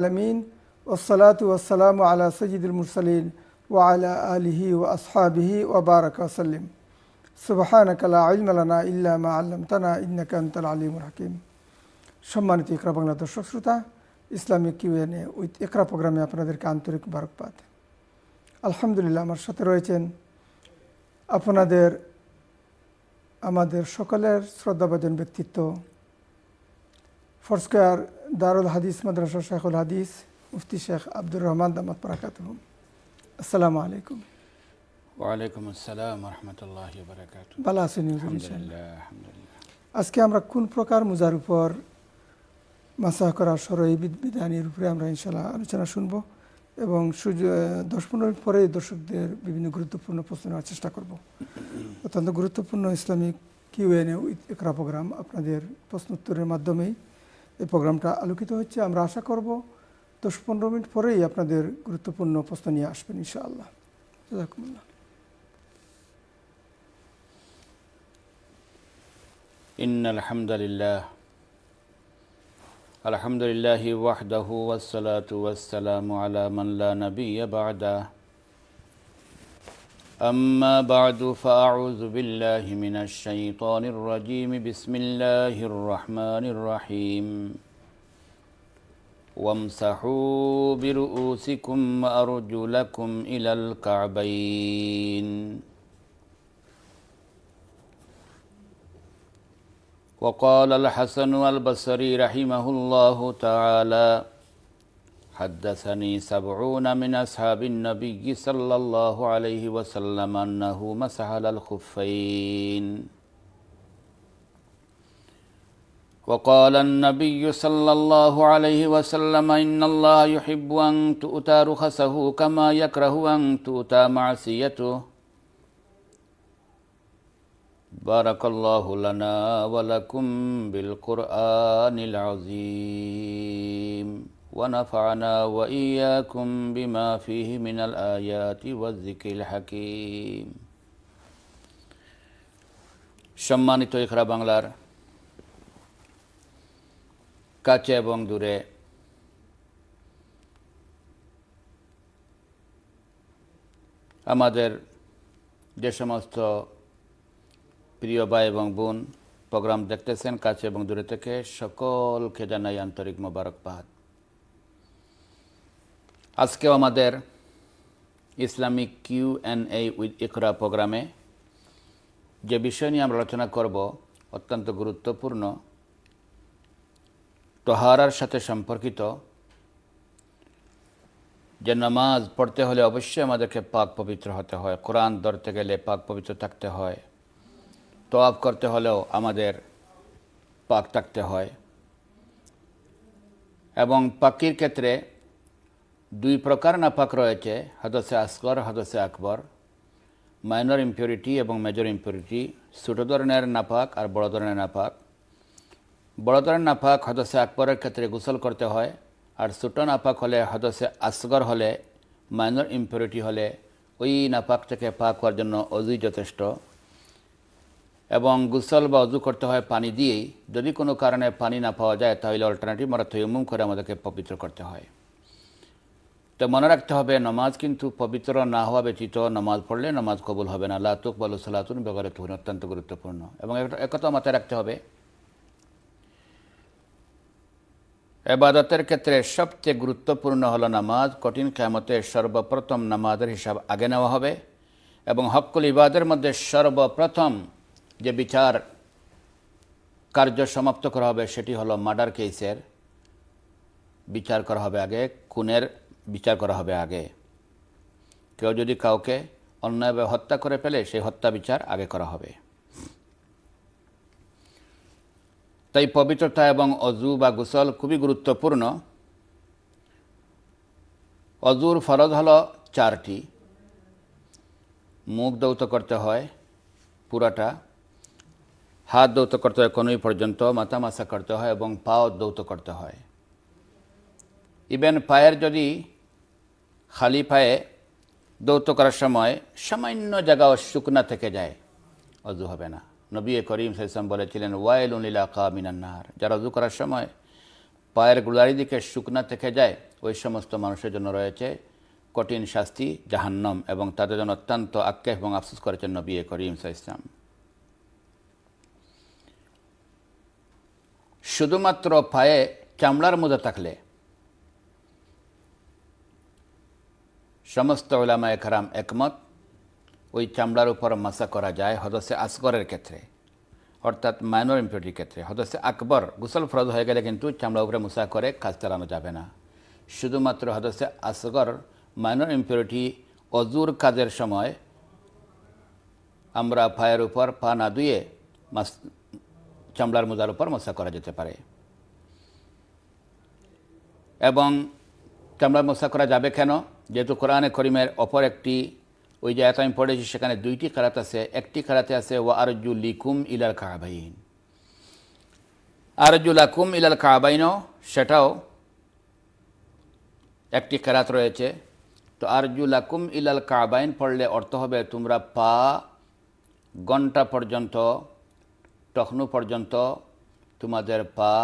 আলমিন ওসলাত ওসালাম আলা সজিদুল মুরসালিন ও আলা আলহি ও আসহাবিহি ওবারক সাল্লিম সুবাহানকালা আলমালানা ইল্লামা আল্লাম তানা ইন্নাকান্তল আলিমুর হাকিম সম্মানিত ইকরা বাংলা দর্শক শ্রোতা ইসলামিক কিউএনএ উইথ একরা প্রোগ্রামে আপনাদেরকে আন্তরিক মুবারকবাদ আলহামদুলিল্লাহ আমার সাথে রয়েছেন আপনাদের আমাদের সকলের শ্রদ্ধাভাজন ব্যক্তিত্ব ফোরস্কোয়ার দারুল হাদিস মাদ্রাসা শেখুল হাদিস মুফতি শেখ আব্দুর রহমান দামাত বরাকাত আসসালামু আলাইকুম ওয়ালাইকুম আসসালাম রহমতুল্লাহ ভালো আছেন আজকে আমরা কোন প্রকার মোজার উপর মাসা করা সরই বিধানের উপরে আমরা ইনশাল্লাহ আলোচনা শুনব এবং দশ পনেরো মিনিট পরে দর্শকদের বিভিন্ন গুরুত্বপূর্ণ প্রশ্ন নেওয়ার চেষ্টা করব অত্যন্ত গুরুত্বপূর্ণ ইসলামিক কিউএনএ একরা প্রোগ্রাম আপনাদের প্রশ্ন উত্তরের মাধ্যমেই এই প্রোগ্রামটা আলোকিত হচ্ছে আমরা আশা করব দশ পনেরো মিনিট পরেই আপনাদের গুরুত্বপূর্ণ প্রশ্ন নিয়ে আসবেন ইনশাআল্লাহ জাজাকুমুল্লাহ إن الحمد لله الحمد لله وحده والصلاة والسلام على من لا نبي بعده أما بعد فأعوذ بالله من الشيطان الرجيم بسم الله الرحمن الرحيم وامسحوا برؤوسكم وأرجلكم إلى الكعبين وقال الحسن البصري رحمه الله تعالى حدثني سبعون من أصحاب النبي صلى الله عليه وسلم أنه مسح على الخفين وقال النبي صلى الله عليه وسلم إن الله يحب أن تؤتى رخصه كما يكره أن تؤتى معصيته بارك الله لنا ولكم بالقرآن العظيم ونفعنا وإياكم بما فيه من الآيات والذكر الحكيم সম্মানিত ইখরা বাংলার কাছে এবং দূরে আমাদের যে সমস্ত প্রিয় ভাই এবং বোন প্রোগ্রাম দেখতেছেন কাছে এবং দূরে থেকে সকলকে জানাই আন্তরিক মোবারকবাদ আজকেও আমাদের Islamic Q N A with Iqra প্রোগ্রামে যে বিষয় নিয়ে আমরা আলোচনা করব অত্যন্ত গুরুত্বপূর্ণ তোহারার সাথে সম্পর্কিত যে নামাজ পড়তে হলে অবশ্যই আমাদেরকে পাক পবিত্র হতে হয় কোরআন ধরতে গেলে পাক পবিত্র থাকতে হয় তোয়াব করতে হলেও আমাদের পাক থাকতে হয় এবং পাকির ক্ষেত্রে দুই প্রকার নাপাক রয়েছে છે আসগর અસ્કર আকবর মাইনর ইম্পিউরিটি এবং মেজর ইম্পিউরিটি ছোট ধরনের নাপাক আর বড় ধরনের নাপাক বড় ধরনের নাপাক হদসে আকবরের ক্ষেত্রে গোসল করতে হয় আর ছোট নাপাক হলে হদসে আসগর হলে মাইনর ইম্পিউরিটি হলে ওই নাপাক থেকে পাক হওয়ার জন্য অজুই যথেষ্ট এবং গুসল বা অজু করতে হয় পানি দিয়েই যদি কোনো কারণে পানি না পাওয়া যায় তাহলে অল্টারনেটিভ মারা করে আমাদেরকে পবিত্র করতে হয় তো মনে রাখতে হবে নামাজ কিন্তু পবিত্র না হওয়া ব্যতীত নমাজ পড়লে নামাজ কবুল হবে না লাতুক তুক সালাতুন বেগরে তুহিন অত্যন্ত গুরুত্বপূর্ণ এবং একথা মাথায় রাখতে হবে এবাদতের ক্ষেত্রে সবচেয়ে গুরুত্বপূর্ণ হলো নামাজ কঠিন কেমতে সর্বপ্রথম নামাজের হিসাব আগে নেওয়া হবে এবং হকুল ইবাদের মধ্যে সর্বপ্রথম যে বিচার কার্য সমাপ্ত করা হবে সেটি হলো মার্ডার কেসের বিচার করা হবে আগে খুনের বিচার করা হবে আগে কেউ যদি কাউকে অন্যায়ভাবে হত্যা করে ফেলে সেই হত্যা বিচার আগে করা হবে তাই পবিত্রতা এবং অজু বা গুসল খুবই গুরুত্বপূর্ণ অজুর ফরজ হল চারটি মুখ দৌত করতে হয় পুরাটা হাত দৌত করতে হয় কোনোই পর্যন্ত মাথা মাসা করতে হয় এবং পাও দৌত করতে হয় ইভেন পায়ের যদি খালি পায়ে দৌত করার সময় সামান্য জায়গা শুকনা থেকে যায় অজু হবে না নবী করিম সাইসাম বলেছিলেন ওয়াইল উনিলা কামিনান্নার মিনান্নাহার যারা অজু করার সময় পায়ের গুলারি দিকে শুকনা থেকে যায় ওই সমস্ত মানুষের জন্য রয়েছে কঠিন শাস্তি জাহান্নম এবং তাদের জন্য অত্যন্ত আক্ষেপ এবং আফসোস করেছেন নবী করিম সাইসলাম শুধুমাত্র পায়ে চামড়ার মোজা থাকলে সমস্ত ওলামা একরাম একমত ওই চামড়ার উপর মাসা করা যায় হদসে আসগরের ক্ষেত্রে অর্থাৎ মাইনর ইম্পিউরিটির ক্ষেত্রে হদসে আকবর গুসল ফরজ হয়ে গেলে কিন্তু চামড়ার উপরে মুসা করে কাজ চালানো যাবে না শুধুমাত্র হদসে আসগর মাইনর ইম্পিউরিটি অজুর কাজের সময় আমরা পায়ের উপর পা না ধুয়ে মাস চামড়ার মোজার উপর মশা করা যেতে পারে এবং চামড়া মোসা করা যাবে কেন যেহেতু কোরআনে করিমের অপর একটি ওই যে এত আমি পড়েছি সেখানে দুইটি কারাত আছে একটি খারাতে আছে ও আরজু লিকুম ইলাল কাহাবাইন আরজু লাকুম ইলাল কাহাবাইনও সেটাও একটি কারাত রয়েছে তো আরজু লাকুম ইলাল কাবাইন পড়লে অর্থ হবে তোমরা পা ঘন্টা পর্যন্ত টখনু পর্যন্ত তোমাদের পা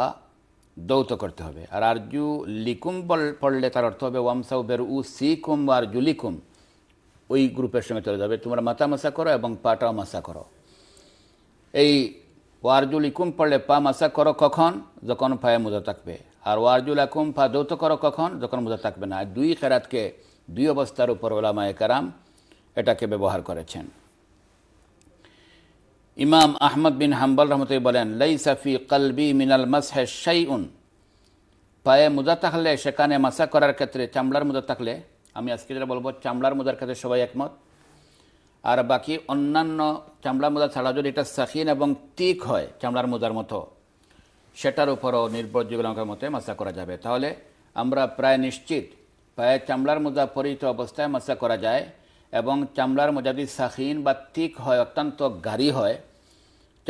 দৌত করতে হবে আর আরজু লিকুম পড়লে তার অর্থ হবে ওয়ামসাউ বের উ সিকুম আরজু লিকুম ওই গ্রুপের সঙ্গে চলে যাবে তোমরা মাথা মাসা করো এবং পাটাও মাসা করো এই ওয়ারজুল ইকুম পড়লে পা মাসা করো কখন যখন পায়ে মোজা থাকবে আর ওয়ারজুল আকুম পা দৌত করো কখন যখন মোজা থাকবে না দুই খেরাতকে দুই অবস্থার উপর ওলামায় কারাম এটাকে ব্যবহার করেছেন ইমাম আহমদ বিন হাম্বাল রহমত বলেন লাই সাফি কলবি মিনাল মাসহে শাইউন পায়ে মোজা থাকলে সেখানে মাসা করার ক্ষেত্রে চামড়ার মোজা থাকলে আমি আজকে যেটা বলবো চামড়ার মোজার ক্ষেত্রে সবাই একমত আর বাকি অন্যান্য চামড়া মোজা ছাড়া যদি এটা সাকিন এবং তিক হয় চামড়ার মোজার মতো সেটার উপরও নির্ভর লঙ্কার মতে মাসা করা যাবে তাহলে আমরা প্রায় নিশ্চিত পায়ে চামড়ার মোজা পরিহিত অবস্থায় মাসা করা যায় এবং চামড়ার মোজা যদি সাখিন বা তিক হয় অত্যন্ত গাড়ি হয়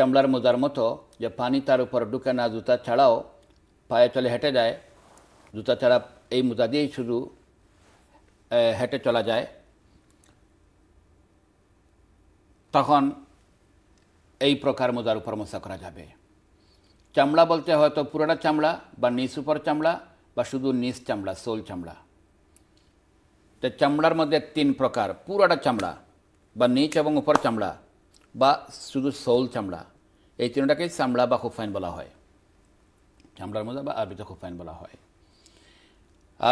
স্ট্যাম্বলার মোজার মতো যে পানি তার উপর ঢুকে না জুতা ছাড়াও পায়ে চলে হেঁটে যায় জুতা ছাড়া এই মোজা দিয়েই শুধু হেঁটে চলা যায় তখন এই প্রকার মোজার উপর মশা করা যাবে চামড়া বলতে হয়তো পুরোটা চামড়া বা নিচ উপর চামড়া বা শুধু নিচ চামড়া সোল চামড়া তো চামড়ার মধ্যে তিন প্রকার পুরোটা চামড়া বা নিচ এবং উপর চামড়া বা শুধু সৌল চামড়া এই তিনটাকে চামড়া বা খুফাইন বলা হয় চামড়ার মোজা বা আরবিতে খুফাইন বলা হয়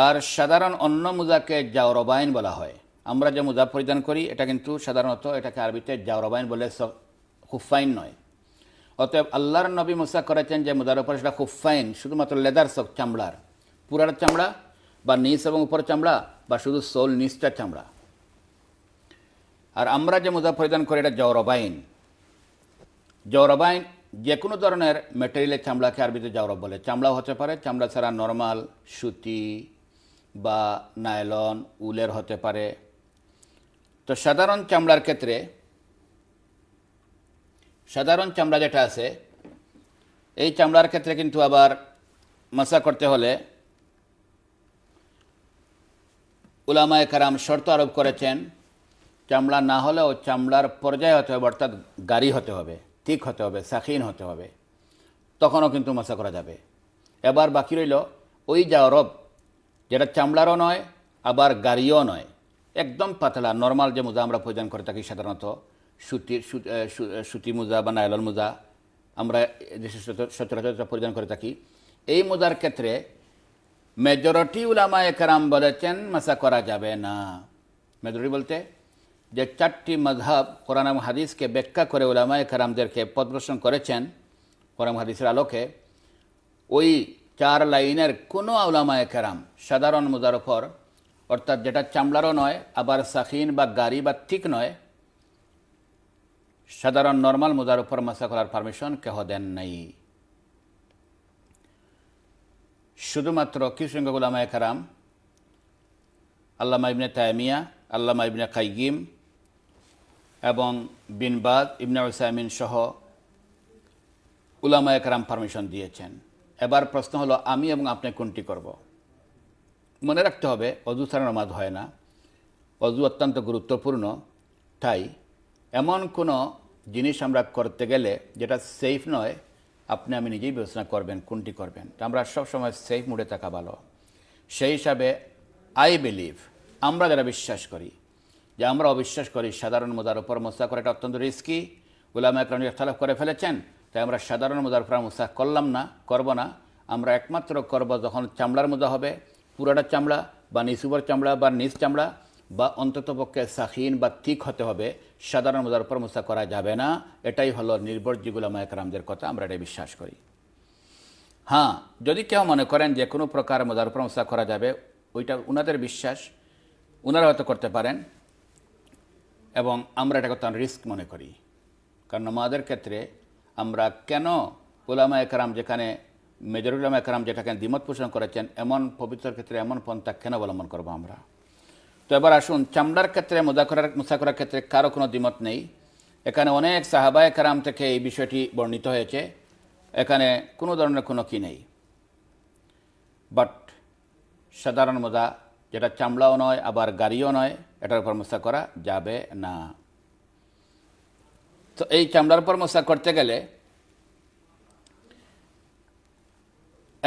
আর সাধারণ অন্য মোজাকে জাওরবাইন বলা হয় আমরা যে মোজা পরিধান করি এটা কিন্তু সাধারণত এটাকে আরবিতে জাওরবাইন বলে খুফাইন নয় অতএব আল্লাহর নবী মোসা করেছেন যে মোজার উপরে সেটা খুফাইন শুধুমাত্র লেদার সব চামড়ার পুরার চামড়া বা নিচ এবং উপর চামড়া বা শুধু সোল নিচটা চামড়া আর আমরা যে পরিধান করি এটা জৌরবাইন জৌরবাইন যে কোনো ধরনের মেটেরিয়ালের চামড়াকে আরবিতে জৌরব বলে চামড়া হতে পারে চামড়া ছাড়া নর্মাল সুতি বা নাইলন উলের হতে পারে তো সাধারণ চামড়ার ক্ষেত্রে সাধারণ চামড়া যেটা আছে এই চামড়ার ক্ষেত্রে কিন্তু আবার মশা করতে হলে উলামায় কারাম শর্ত আরোপ করেছেন চামড়া না হলেও চামড়ার পর্যায় হতে হবে অর্থাৎ গাড়ি হতে হবে ঠিক হতে হবে সাখিন হতে হবে তখনও কিন্তু মশা করা যাবে এবার বাকি রইল ওই যা অরব যেটা চামড়ারও নয় আবার গাড়িও নয় একদম পাতলা নর্মাল যে মোজা আমরা প্রয়োজন করে থাকি সাধারণত সুতি সুতি মোজা বা নাইলন মোজা আমরা সচরাচর পরিধান করে থাকি এই মোজার ক্ষেত্রে মেজরিটি উলামা একরাম বলেছেন মাসা করা যাবে না মেজরিটি বলতে যে চারটি মজহাব কোরআন হাদিসকে ব্যাখ্যা করে ওলামা কারামদেরকে পদপ্রশন করেছেন কোরআন হাদিসের আলোকে ওই চার লাইনের কোনো ওলামায় একরাম সাধারণ মুজারফর অর্থাৎ যেটা চামড়ারও নয় আবার সাখিন বা গাড়ি বা ঠিক নয় সাধারণ নর্মাল মুজার উপর মাসা করার পারমিশন কেহ দেন নাই শুধুমাত্র কিশঙ্গ গুলামায় কারাম আল্লামা ইবনে তায়মিয়া আল্লামা ইবনে কাইগিম এবং বিনবাদ ইবনা সাইমিন সহ উলামা একরাম পারমিশন দিয়েছেন এবার প্রশ্ন হলো আমি এবং আপনি কোনটি করব। মনে রাখতে হবে অজু ছাড়া নমাজ হয় না অজু অত্যন্ত গুরুত্বপূর্ণ তাই এমন কোনো জিনিস আমরা করতে গেলে যেটা সেফ নয় আপনি আমি নিজেই বিবেচনা করবেন কোনটি করবেন আমরা সবসময় সেফ মুডে থাকা ভালো সেই হিসাবে আই বিলিভ আমরা যারা বিশ্বাস করি যা আমরা অবিশ্বাস করি সাধারণ মোদার উপর মুসা করাটা অত্যন্ত রিস্কি উলামা একরাম ইখতালাফ করে ফেলেছেন তাই আমরা সাধারণ মোদার উপর মুসা করলাম না করব না আমরা একমাত্র করব যখন চামড়ার মোদা হবে পুরাটা চামড়া বা নিসুবর চামড়া বা নিচ চামড়া বা অন্ততপক্ষে শাহীন বা ঠিক হতে হবে সাধারণ মোদার উপর মোসা করা যাবে না এটাই হলো নির্ভরযোগ্য উলামা একরামদের কথা আমরা এটা বিশ্বাস করি হ্যাঁ যদি কেউ মনে করেন যে কোনো প্রকার মোদার উপর মোসা করা যাবে ওইটা ওনাদের বিশ্বাস ওনারা হয়তো করতে পারেন এবং আমরা এটা কথা রিস্ক মনে করি কারণ আমাদের ক্ষেত্রে আমরা কেন ওলামা একরাম যেখানে মেজর উলামা একরাম যেটাকে দ্বিমত পোষণ করেছেন এমন পবিত্র ক্ষেত্রে এমন পন্থা কেন অবলম্বন করবো আমরা তো এবার আসুন চামড়ার ক্ষেত্রে মোজাকরার মুসাকরার ক্ষেত্রে কারো কোনো দ্বিমত নেই এখানে অনেক সাহাবা একরাম থেকে এই বিষয়টি বর্ণিত হয়েছে এখানে কোনো ধরনের কোনো কি নেই বাট সাধারণ মোজা যেটা চামড়াও নয় আবার গাড়িও নয় এটার উপর মশা করা যাবে না তো এই চামড়ার উপর মশা করতে গেলে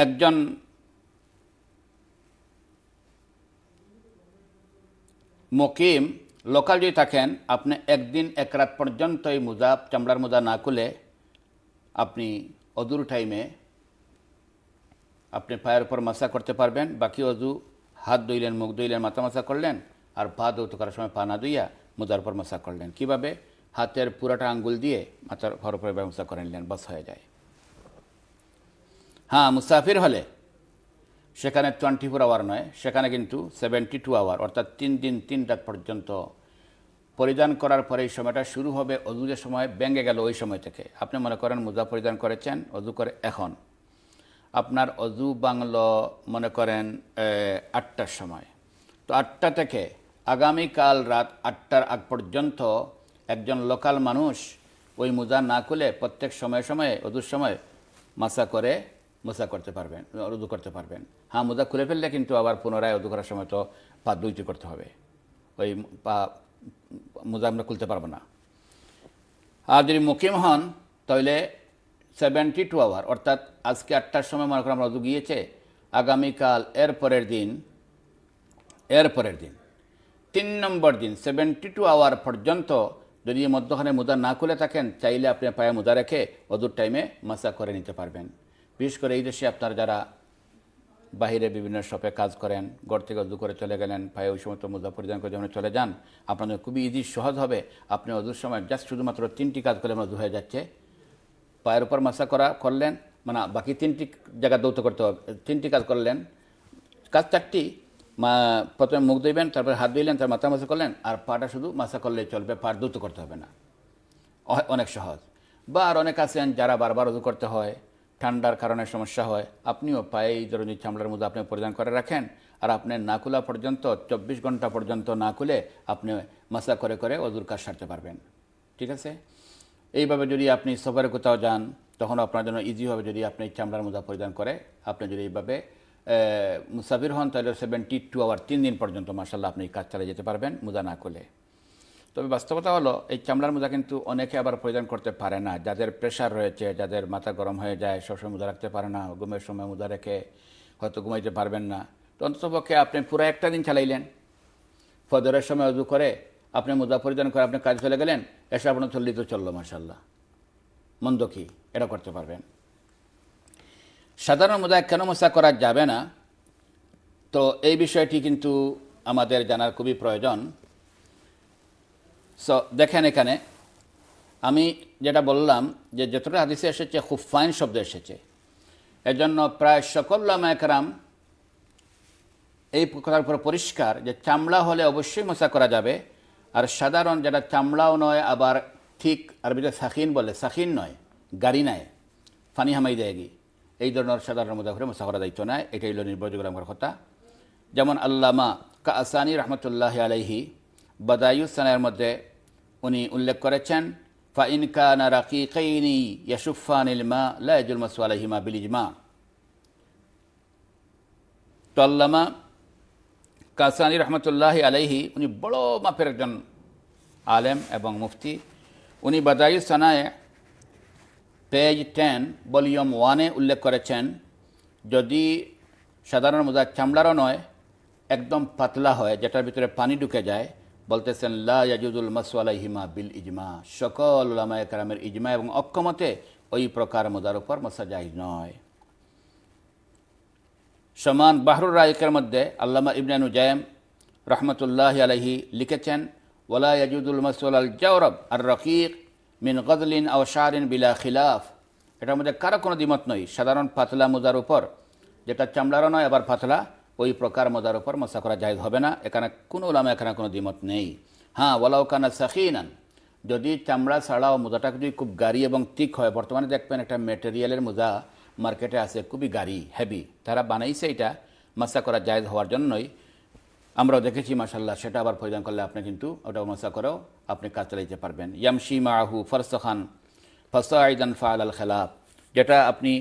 একজন মকিম লোকাল যদি থাকেন আপনি একদিন এক রাত পর্যন্ত এই মোজা চামড়ার মোজা না খুলে আপনি অদূর টাইমে আপনি পায়ের উপর মাসা করতে পারবেন বাকি অজু হাত ধুইলেন মুখ ধইলেন মাথা মশা করলেন আর পা ধৌত করার সময় পা না ধুইয়া মুদার পর মশা করলেন কীভাবে হাতের পুরাটা আঙ্গুল দিয়ে মাথার ঘর উপরে ব্যবস্থা করে নিলেন বস হয়ে যায় হ্যাঁ মুসাফির হলে সেখানে টোয়েন্টি ফোর আওয়ার নয় সেখানে কিন্তু সেভেন্টি টু আওয়ার অর্থাৎ তিন দিন তিন রাত পর্যন্ত পরিধান করার পরে এই সময়টা শুরু হবে অজুদের সময় ব্যাঙ্গে গেল ওই সময় থেকে আপনি মনে করেন মুজা পরিধান করেছেন অজু করে এখন আপনার অজু বাংলো মনে করেন আটটার সময় তো আটটা থেকে আগামীকাল রাত আটটার আগ পর্যন্ত একজন লোকাল মানুষ ওই মোজা না খুলে প্রত্যেক সময়ে সময়ে অজুর সময় মাসা করে মোসা করতে পারবেন রুদু করতে পারবেন হ্যাঁ মোজা খুলে ফেললে কিন্তু আবার পুনরায় অদু করার সময় তো পা দুইটি করতে হবে ওই পা মোজা আমরা খুলতে পারবো না আর যদি মুকিম হন তাহলে সেভেন্টি টু আওয়ার অর্থাৎ আজকে আটটার সময় মনে করেন আমরা গিয়েছে আগামীকাল এর পরের দিন এর পরের দিন তিন নম্বর দিন সেভেন্টি টু আওয়ার পর্যন্ত যদি মধ্যখানে মুদা না খুলে থাকেন চাইলে আপনি পায়ে মুদা রেখে অদূর টাইমে মাসা করে নিতে পারবেন বিশেষ করে এই দেশে আপনার যারা বাহিরে বিভিন্ন শপে কাজ করেন ঘর থেকে অজু করে চলে গেলেন পায়ে ওই সময় মুদা পরিধান করে যখন চলে যান আপনাদের খুবই ইজি সহজ হবে আপনি অজুর সময় জাস্ট শুধুমাত্র তিনটি কাজ করলে মধু হয়ে যাচ্ছে পায়ের উপর মাসা করা করলেন মানে বাকি তিনটি জায়গা দৌত করতে হবে তিনটি কাজ করলেন কাজ চারটি মা প্রথমে মুখ ধুইবেন তারপরে হাত ধুইলেন তার মাথা মাসা করলেন আর পাটা শুধু মাসা করলেই চলবে পাট দ্রুত করতে হবে না অনেক সহজ বা আর অনেক আছেন যারা বারবার উজু করতে হয় ঠান্ডার কারণে সমস্যা হয় আপনিও পায়ে এই ধরনের চামড়ার মধ্যে আপনি পরিধান করে রাখেন আর আপনি না খোলা পর্যন্ত চব্বিশ ঘন্টা পর্যন্ত না খুলে আপনি মাসা করে করে অজুর কাজ সারতে পারবেন ঠিক আছে এইভাবে যদি আপনি সফরে কোথাও যান তখন আপনার জন্য ইজি হবে যদি আপনি চামড়ার মোজা পরিধান করে আপনি যদি এইভাবে মুসাফির হন তাহলে সেভেন্টি টু আওয়ার তিন দিন পর্যন্ত মার্শাল্লাহ আপনি কাজ চালিয়ে যেতে পারবেন মোজা না করলে তবে বাস্তবতা হলো এই চামড়ার মোজা কিন্তু অনেকে আবার পরিধান করতে পারে না যাদের প্রেশার রয়েছে যাদের মাথা গরম হয়ে যায় সবসময় মোজা রাখতে পারে না ঘুমের সময় মোজা রেখে হয়তো ঘুমাইতে পারবেন না তো অন্ততপক্ষে আপনি পুরো একটা দিন চালাইলেন ফজরের সময় অজু করে আপনি মোজা পরিধান করে আপনি কাজ ফেলে গেলেন এসে আপনার চল্লিত চললো মার্শাল্লাহ মন্দ কী এটা করতে পারবেন সাধারণ মোদায় কেন মশা করা যাবে না তো এই বিষয়টি কিন্তু আমাদের জানার খুবই প্রয়োজন সো দেখেন এখানে আমি যেটা বললাম যে যতটা হাদিসে এসেছে খুব ফাইন শব্দ এসেছে এজন্য প্রায় সকল লামায়করাম এই কথার উপর পরিষ্কার যে চামড়া হলে অবশ্যই মশা করা যাবে আর সাধারণ যেটা চামড়াও নয় আবার ঠিক আর আরবিটা সাকিন বলে সাকিন নয় গাড়ি নাই ফানি হামাই দেয়গি এই ধরনের সাধারণ মোসা মুসাফরা দায়িত্ব নাই এটাই হইল নির্ভরযোগ্য কথা যেমন আল্লামা আসানি রহমতুল্লাহ আলহি বাদায়ুসানের মধ্যে উনি উল্লেখ করেছেন ফাইন কানা রাকিকাইনি ইয়াসুফানিল ইলমা লাইজুল মাসু আলহিমা বিলিজমা তো আল্লামা কাসানি রহমতুল্লাহ আলাইহি উনি বড় মাপের একজন আলেম এবং মুফতি উনি বাদাই সানায় পেজ টেন ভলিউম ওয়ানে উল্লেখ করেছেন যদি সাধারণ মোজা চামড়ারও নয় একদম পাতলা হয় যেটার ভিতরে পানি ঢুকে যায় বলতেছেন লাজুদুল হিমা বিল ইজমা সকল উলামায় কারামের ইজমা এবং অক্ষমতে ওই প্রকার মোজার উপর যাই নয় সমান বাহরুর রায়কের মধ্যে আল্লামা ইবনানু জায়েম রহমতুল্লাহ আলহি লিখেছেন ওলা ইয়াজুদুল মাসুল আল জাওরব আর রকিক মিন গদলিন শাহরিন বিলা খিলাফ এটার মধ্যে কারো কোনো দ্বিমত নয় সাধারণ পাতলা মোজার উপর যেটা চামড়ারও নয় আবার পাতলা ওই প্রকার মোজার উপর মশা করা জায়গ হবে না এখানে কোনো ওলামা এখানে কোনো দ্বিমত নেই হ্যাঁ ওলাও কানা সাকিনান যদি চামড়া ছাড়া ও মোজাটা যদি খুব গাড়ি এবং তিক হয় বর্তমানে দেখবেন একটা মেটেরিয়ালের মোজা মার্কেটে আছে খুবই গাড়ি হেভি তারা বানাইছে এটা মাসা করা জায়গ হওয়ার জন্যই আমরাও দেখেছি মাসাল্লাহ সেটা আবার প্রয়োজন করলে আপনি কিন্তু ওটা মশা করেও আপনি কাজ চালাইতে পারবেন ইয়ামশি মাহু খান ফসা আইদান ফাল আল খেলাফ যেটা আপনি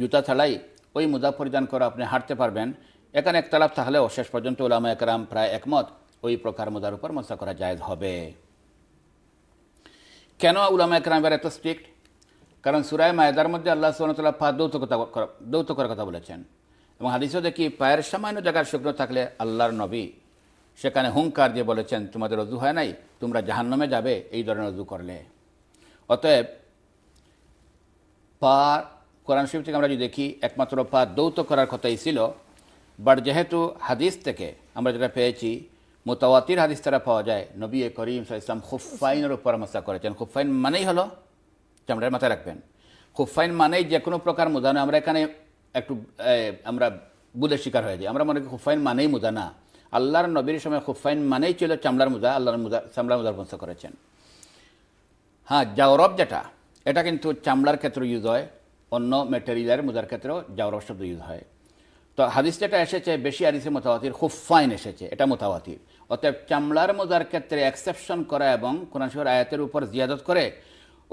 জুতা ছাড়াই ওই মুজা পরিধান করে আপনি হাঁটতে পারবেন এখানে একতলাপ থাকলেও শেষ পর্যন্ত ওলামা একরাম প্রায় একমত ওই প্রকার মুদার উপর মশা করা জায়জ হবে কেন উলামা একরামের এত স্ট্রিক্ট কারণ সুরায় মায়দার মধ্যে আল্লাহ সোহানতলা পা দৌত কথা দৌত করার কথা বলেছেন এবং হাদিসও দেখি পায়ের সামান্য জায়গার শুকনো থাকলে আল্লাহর নবী সেখানে হুঙ্কার দিয়ে বলেছেন তোমাদের অজু হয় নাই তোমরা জাহান্নামে যাবে এই ধরনের অজু করলে অতএব পা কোরআন শরীফ থেকে আমরা যদি দেখি একমাত্র পা দৌত করার কথাই ছিল বাট যেহেতু হাদিস থেকে আমরা যেটা পেয়েছি মোতাওয়াতির হাদিস তারা পাওয়া যায় নবী করিম ইসলাম খুফাইনের উপর করেছেন খুফাইন মানেই হলো চামড়ার মাথায় রাখবেন খুফাইন মানেই যে কোনো প্রকার মুদানা আমরা এখানে একটু আমরা বুলের শিকার হয়ে যাই আমরা মনে করি খুফাইন মানেই মুদানা আল্লাহর নবীর সময় খুফাইন মানেই ছিল চামড়ার মুজা আল্লাহর মুজা চামড়ার মুজার বন্ধ করেছেন হ্যাঁ জাওরব যেটা এটা কিন্তু চামড়ার ক্ষেত্রে ইউজ হয় অন্য মেটেরিয়ালের মুজার ক্ষেত্রেও জাওরব শব্দ ইউজ হয় তো হাদিস যেটা এসেছে বেশি হাদিসে মোতাবাতির খুফাইন এসেছে এটা মোতাবাতির অতএব চামড়ার মোজার ক্ষেত্রে এক্সেপশন করা এবং কোরআনশ্বর আয়াতের উপর জিয়াদত করে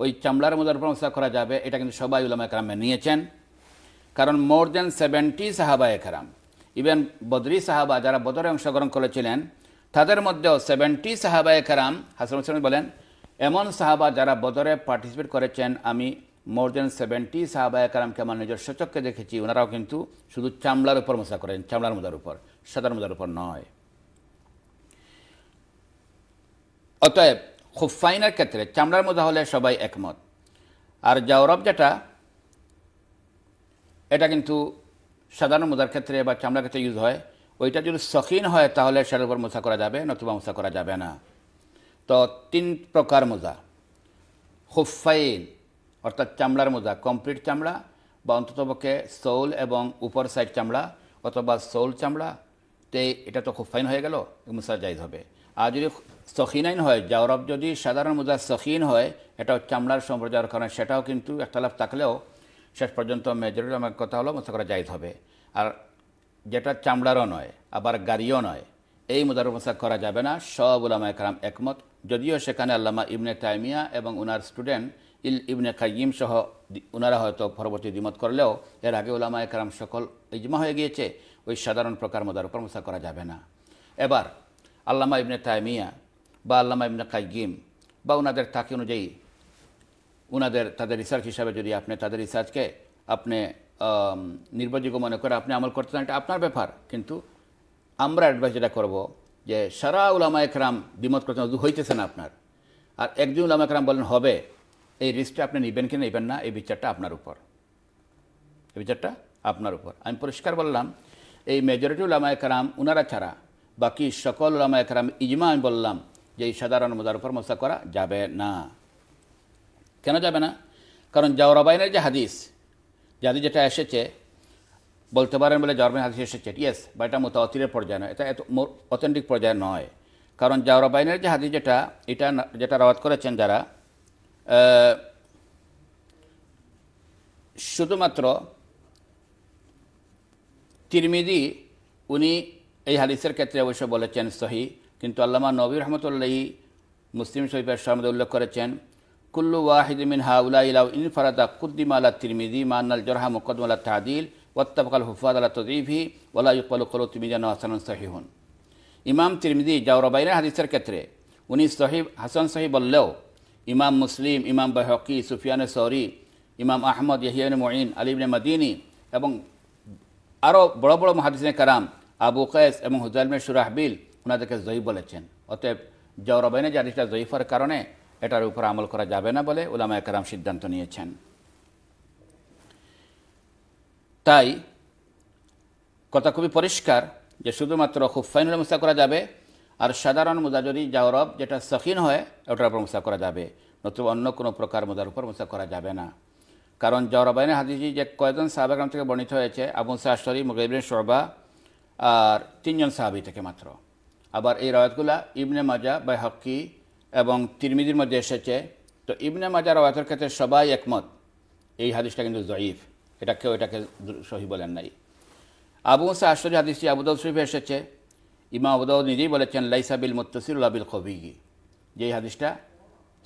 ওই চামড়ার মোজার উপর করা যাবে এটা কিন্তু সবাই উলামা একরামে নিয়েছেন কারণ মোর দেন সেভেন্টি সাহাবা একরাম ইভেন বদরি সাহাবা যারা বদরে অংশগ্রহণ করেছিলেন তাদের মধ্যেও সেভেন্টি সাহাবায় কারাম হাসান হুসেন বলেন এমন সাহাবা যারা বদরে পার্টিসিপেট করেছেন আমি মোর দেন সেভেন্টি সাহাবায় কারামকে আমার নিজের সচককে দেখেছি ওনারাও কিন্তু শুধু চামড়ার উপর মশা করেন চামড়ার মুদার উপর সাদার মুদার উপর নয় অতএব খুব খুফাইনের ক্ষেত্রে চামড়ার মোজা হলে সবাই একমত আর জাওরব যেটা এটা কিন্তু সাধারণ মোজার ক্ষেত্রে বা চামড়ার ক্ষেত্রে ইউজ হয় ওইটা যদি শখিন হয় তাহলে সেটার উপর মোছা করা যাবে নতুবা মোছা করা যাবে না তো তিন প্রকার মোজা হুফাইন অর্থাৎ চামড়ার মোজা কমপ্লিট চামড়া বা অন্ততপক্ষে সোল এবং উপর সাইড চামড়া অথবা সোল চামড়া তে এটা তো ফাইন হয়ে গেল মোসা জায়জ হবে আর যদি সখিনাইন হয় জাওরব যদি সাধারণ মোজা শখিন হয় এটাও চামড়ার সম্প্রচার কারণে সেটাও কিন্তু একটা লাভ থাকলেও শেষ পর্যন্ত মেজরিটি আমার কথা হলো মোস্তা করা যাইতে হবে আর যেটা চামড়ারও নয় আবার গাড়িও নয় এই মুদারুল মোস্তা করা যাবে না সব উলামা একরাম একমত যদিও সেখানে আল্লামা ইবনে তাইমিয়া এবং উনার স্টুডেন্ট ইল ইবনে কাইম সহ ওনারা হয়তো পরবর্তী দ্বিমত করলেও এর আগে উলামা একরাম সকল ইজমা হয়ে গিয়েছে ওই সাধারণ প্রকার মদার উপর মুসা করা যাবে না এবার আল্লামা ইবনে তাইমিয়া বা আল্লামা ইবনে কাইগিম বা ওনাদের তাকে অনুযায়ী ওনাদের তাদের রিসার্চ হিসাবে যদি আপনি তাদের রিসার্চকে আপনি নির্ভরযোগ্য মনে করে আপনি আমল করতে চান এটা আপনার ব্যাপার কিন্তু আমরা অ্যাডভাইস যেটা করবো যে সারা উলামা একরাম দ্বিমত করতে হইতেছে না আপনার আর একজন উলামা একরাম বলেন হবে এই রিস্কটা আপনি নেবেন কি নেবেন না এই বিচারটা আপনার উপর এই বিচারটা আপনার উপর আমি পরিষ্কার বললাম এই মেজরিটি উলামা একরাম উনারা ছাড়া বাকি সকল উলামা একরাম ইজমা আমি বললাম যে এই সাধারণ মজার উপর মশা করা যাবে না কেন যাবে না কারণ জাওরাবাইনের যে হাদিস যাদের যেটা এসেছে বলতে পারেন বলে জাওরাবাইন হাদিস এসেছে ইয়েস বা এটা অতিরের পর্যায়ে নয় এটা এত অথেন্টিক পর্যায়ে নয় কারণ জাওরাবাইনের যে হাদিস যেটা এটা যেটা রাওয়াত করেছেন যারা শুধুমাত্র তিরমিদি উনি এই হাদিসের ক্ষেত্রে অবশ্য বলেছেন সহি কিন্তু আল্লামা নবী রহমতুল্লাহি মুসলিম শরীফের সহমদ উল্লেখ করেছেন كل واحد من هؤلاء لو انفرد قدم على الترمذي مع أن الجرح مقدم على التعديل واتفق الحفاظ على تضعيفه ولا يقبل قول الترمذي أنه حسن صحيح ইমাম তিরমিদি জাওরাবাইনের হাদিসের ক্ষেত্রে উনি সহিব হাসান সাহি বললেও ইমাম মুসলিম ইমাম বাহকি সুফিয়ানে সৌরি ইমাম আহমদ ইয়াহিয়ান মঈন আলিবনে মদিনী এবং আরও বড় বড় মহাদিসিনে কারাম আবু কেস এবং হুজালমে সুরাহবিল ওনাদেরকে জয়ী বলেছেন অতএব জাওরাবাইনে যে হাদিসটা জয়ীফার কারণে এটার উপর আমল করা যাবে না বলে ওলামা একরাম সিদ্ধান্ত নিয়েছেন তাই কথা খুবই পরিষ্কার যে শুধুমাত্র হুফাইনুল মুসা করা যাবে আর সাধারণ মুজাজরি জাওরব যেটা সখিন হয় ওটার উপর মুসা করা যাবে নতুবা অন্য কোনো প্রকার মুদার উপর মুসা করা যাবে না কারণ জওরাবাইনে হাদিজি যে কয়েকজন সাহাবাগ্রাম থেকে বর্ণিত হয়েছে আবু শাহরি মুগরিবিন শর্বা আর তিনজন সাহাবি থেকে মাত্র আবার এই রয়তগুলা ইবনে মাজা বা হকি এবং তিরমিদির মধ্যে এসেছে তো ইবনে মাজার ওয়াতের ক্ষেত্রে সবাই একমত এই হাদিসটা কিন্তু জয়ীফ এটা কেউ এটাকে সহি বলেন নাই আবু মুসা আশ্চর্য হাদিসটি আবুদাউদ শরীফে এসেছে ইমা আবুদাউদ নিজেই বলেছেন লাইসাবিল মুত্তসির উল্লাবিল কবিগি যে এই হাদিসটা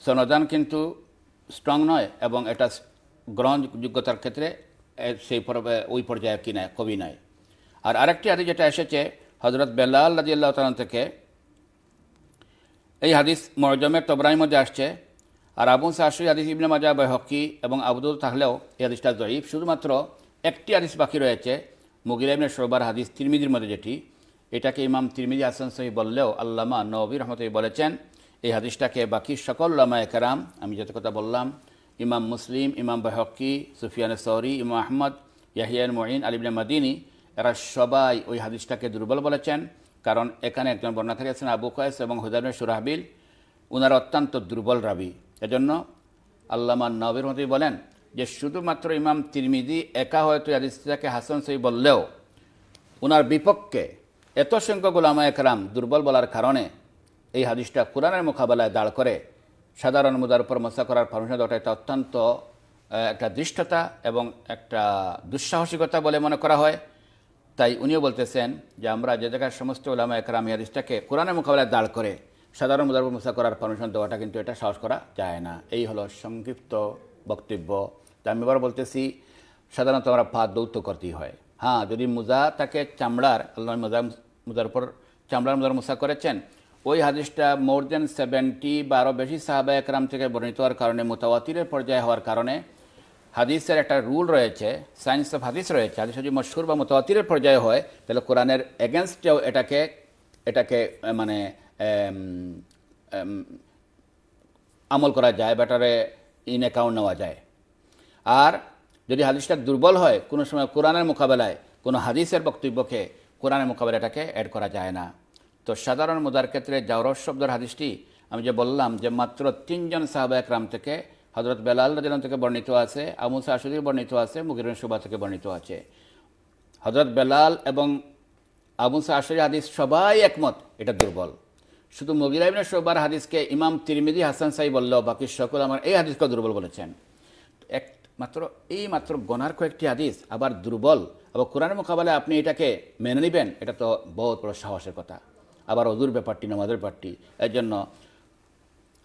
সনদান কিন্তু স্ট্রং নয় এবং এটা গ্রহণযোগ্যতার ক্ষেত্রে সেই ওই পর্যায়ে কি নয় কবি নয় আর আরেকটি হাদিস যেটা এসেছে হজরত বেলাল আল্লাহ তালন থেকে এই হাদিস মরজমে তবরাই মধ্যে আসছে আর আবু শাশুই হাদিস ইবনে মাজা হকি এবং আবুদুল থাকলেও এই হাদিসটা জয়ীফ শুধুমাত্র একটি হাদিস বাকি রয়েছে মুগিরা ইবনে শোবার হাদিস তিরমিদির মধ্যে যেটি এটাকে ইমাম তিরমিদি হাসান সহি বললেও আল্লামা নবী রহমতই বলেছেন এই হাদিসটাকে বাকি সকল লামা একরাম আমি যত কথা বললাম ইমাম মুসলিম ইমাম হকি সুফিয়ান সৌরি ইমাম আহমদ ইয়াহিয়ান মঈন আলিবিন মাদিনী এরা সবাই ওই হাদিসটাকে দুর্বল বলেছেন কারণ এখানে একজন বর্ণাথারী আছেন আবু কয়েস এবং হুজাইবিন সুরাহবিল উনার অত্যন্ত দুর্বল রাবি এজন্য আল্লামা নবীর মতোই বলেন যে শুধুমাত্র ইমাম তিরমিদি একা হয়তো আদিস্তাকে হাসান সই বললেও ওনার বিপক্ষে এত সংখ্যক গোলামা একরাম দুর্বল বলার কারণে এই হাদিসটা কোরআনের মোকাবেলায় দাঁড় করে সাধারণ মুদার উপর মশা করার পারমিশন দেওয়াটা একটা অত্যন্ত একটা দৃষ্টতা এবং একটা দুঃসাহসিকতা বলে মনে করা হয় তাই উনিও বলতেছেন যে আমরা যে জায়গায় সমস্ত ওলামা একরাম ইয়ারিসটাকে কোরআনের মোকাবেলায় দাঁড় করে সাধারণ মুদার মুসা করার পারমিশন দেওয়াটা কিন্তু এটা সাহস করা যায় না এই হলো সংক্ষিপ্ত বক্তব্য তা আমি এবার বলতেছি সাধারণত আমরা পা দৌত্য করতেই হয় হ্যাঁ যদি মুজা তাকে চামড়ার আল্লাহ মুজা মুজার উপর চামড়ার মুজার মুসা করেছেন ওই হাদিসটা মোর দেন সেভেন্টি বারো বেশি সাহাবা একরাম থেকে বর্ণিত হওয়ার কারণে মোতাবাতিরের পর্যায়ে হওয়ার কারণে হাদিসের একটা রুল রয়েছে সায়েন্স অফ হাদিস রয়েছে হাদিস যদি মশহুর বা মতোয়াতিরের পর্যায়ে হয় তাহলে কোরআনের এগেনস্টেও এটাকে এটাকে মানে আমল করা যায় ব্যাটারে ইন অ্যাকাউন্ট নেওয়া যায় আর যদি হাদিসটা দুর্বল হয় কোনো সময় কোরআনের মোকাবেলায় কোনো হাদিসের বক্তব্যকে কোরআনের মোকাবেলাটাকে অ্যাড করা যায় না তো সাধারণ মোদার ক্ষেত্রে জাওরস শব্দের হাদিসটি আমি যে বললাম যে মাত্র তিনজন সাহাবায়ক রাম থেকে হজরত বেলাল রাজান থেকে বর্ণিত আছে আমুল আশুদি বর্ণিত আছে মুগিরুন সুবা থেকে বর্ণিত আছে হজরত বেলাল এবং শাহ আশুরি হাদিস সবাই একমত এটা দুর্বল শুধু মগির ইবনে শোবার হাদিসকে ইমাম তিরমিদি হাসান সাই বলল বাকি সকল আমার এই হাদিসকে দুর্বল বলেছেন এক মাত্র এই মাত্র গনার কয়েকটি হাদিস আবার দুর্বল আবার কোরআনের মোকাবেলায় আপনি এটাকে মেনে নেবেন এটা তো বহুত বড় সাহসের কথা আবার অদূর ব্যাপারটি নমাদের ব্যাপারটি এর জন্য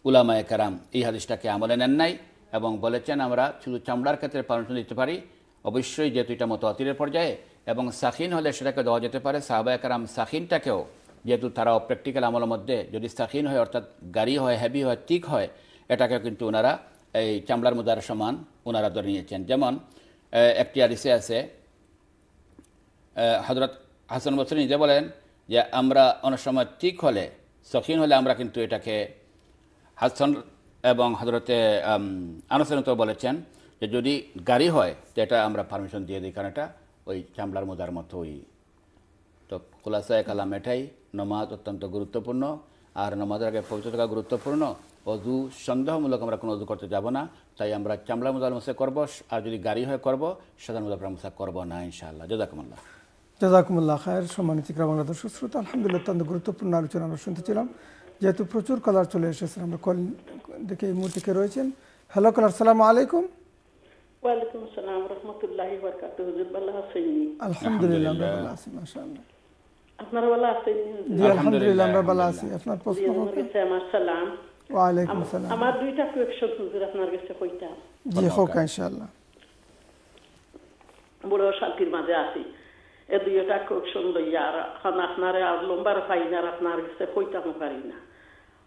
উলামায় কারাম এই হাদিসটাকে আমলে নেন নাই এবং বলেছেন আমরা শুধু চামড়ার ক্ষেত্রে পারমিশন দিতে পারি অবশ্যই যেহেতু এটা মতো অতিরের পর্যায়ে এবং সাখিন হলে সেটাকে দেওয়া যেতে পারে সাহাবায় কারাম সাখিনটাকেও যেহেতু তারা প্র্যাকটিক্যাল আমলের মধ্যে যদি সাখিন হয় অর্থাৎ গাড়ি হয় হ্যাভি হয় টিক হয় এটাকেও কিন্তু ওনারা এই চামড়ার মুদার সমান ওনারা ধরে নিয়েছেন যেমন একটি আদিসে আছে হজরত হাসান বসরি নিজে বলেন যে আমরা অনেক সময় ঠিক হলে সখিন হলে আমরা কিন্তু এটাকে হাসান এবং হজরতে আনসেন তো বলেছেন যে যদি গাড়ি হয় তো এটা আমরা পারমিশন দিয়ে দিই কারণ এটা ওই চামড়ার মোজার মতো ওই তো খোলাসায় কালাম এটাই নমাজ অত্যন্ত গুরুত্বপূর্ণ আর নমাজের আগে পবিত্র থাকা গুরুত্বপূর্ণ অজু সন্দেহমূলক আমরা কোনো অজু করতে যাব না তাই আমরা চামড়া মোজার মশে করবো আর যদি গাড়ি হয় করব সাধারণ মোদার মুসা করবো না ইনশাআল্লাহ জজাকুমুল্লাহ জাজাকুমুল্লাহ খায়ের সম্মানিত বাংলাদেশ শ্রোতা আলহামদুলিল্লাহ অত্যন্ত গুরুত্বপূর্ণ আলোচনা আমরা শুনতেছিলাম যেহেতু প্রচুর কলার চলে এসেছেন আমরা কল দেখে এই মুহূর্তে কে রয়েছেন হ্যালো কলার সালাম আলাইকুম ওয়ালাইকুম আসসালাম রহমতুল্লাহি বারাকাতুহু হুজুর ভালো আছেন আলহামদুলিল্লাহ আমরা ভালো আছি মাশাআল্লাহ আপনারা ভালো আছেন জি আলহামদুলিল্লাহ আমরা ভালো আছি আপনার প্রশ্ন হবে আমার সালাম ওয়া আলাইকুম সালাম আমার দুইটা কোয়েশ্চন হুজুর আপনার কাছে কইতাম জি হোক ইনশাআল্লাহ বড় শান্তির মাঝে আছি এ দুইটা কোয়েশ্চন লইয়া আর আপনারে আর লম্বার ফাইনার আপনার কাছে কইতাম পারি না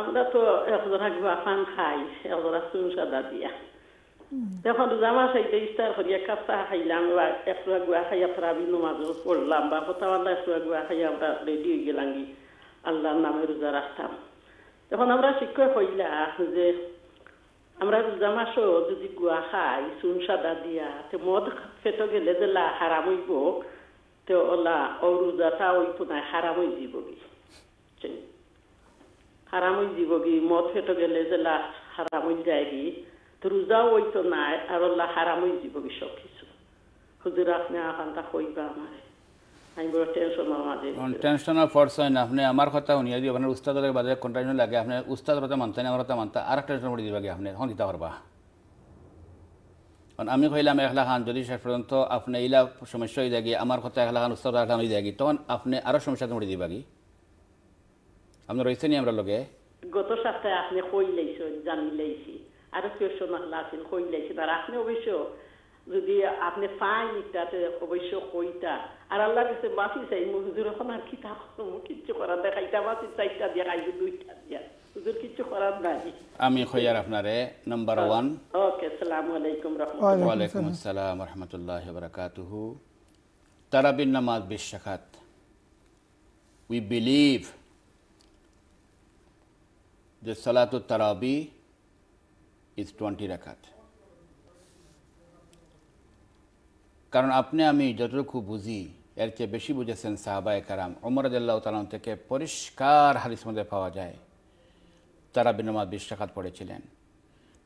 আমরা তো একজন হাঁকবা পান খাই একজোড়া চুন সাদা দিয়া এখন রোজা মাস হইতে ইফতার করিয়া কাঁচা খাইলাম বা একটু গুয়া খাইয়া তারাবি নমাজও পড়লাম বা কোথাও আল্লাহ একটু গুয়া খাইয়া আমরা রেডি হয়ে গেলাম আল্লাহর নামে ৰোজা রাখতাম তখন আমরা শিক্ষক হইলা যে আমরা রোজা মাসও যদি গুয়া খাই চুন সাদা দিয়া তো মদ ফেটো গেলে যে লা হারাম তেওঁ তো ওলা ও রোজাটা ওই পোনায় হারাম হয়ে দিব হারামই দিব গি মদ ফেটো গেলে যে লাশ যায় গি তো রোজাও ওই তো নাই আর আল্লাহ হারামই গি সব কিছু হুজুর আপনি আকান্তা কইবা হয় না আমার কথা বাদে লাগে আমি কইলাম একলা খান যদি শেষ পর্যন্ত আপনি ইলা সমস্যা হয়ে যাগি আমার কথা একলা খান উস্তাদ তখন আপনি আরও সমস্যা মরে আপনি নি আমরা লগে গত সপ্তাহে আপনি কই লাইছো জানি লাইছি আর কেউ শোনা আছেন কই লাইছি আর আপনি অবশ্য যদি আপনি পাইন তাতে অবশ্য কইতা আর আল্লাহ কাছে মাফি চাই হুজুর এখন আর কি থাকো কিচ্ছু করার দেখাইতা মাফি চাইটা দিয়া খাইবে দুইটা দিয়া হুজুর কিচ্ছু করার নাই আমি কই আর আপনারে নাম্বার ওয়ান ওকে আসসালামু আলাইকুম রহমতুল্লাহ ওয়ালাইকুম আসসালাম রহমতুল্লাহ বারাকাতুহু তারাবিন নামাজ বিশ শাখাত উই বিলিভ যে সালাতুত তারাবি ইজ টোয়েন্টি রাখাত কারণ আপনি আমি যতটুকু বুঝি এর চেয়ে বেশি বুঝেছেন সাহাবায় কারাম অমরাজাল্লাহ তালাম থেকে পরিষ্কার হারিস মধ্যে পাওয়া যায় তারা বিনামাত বিশ টাকাত পড়েছিলেন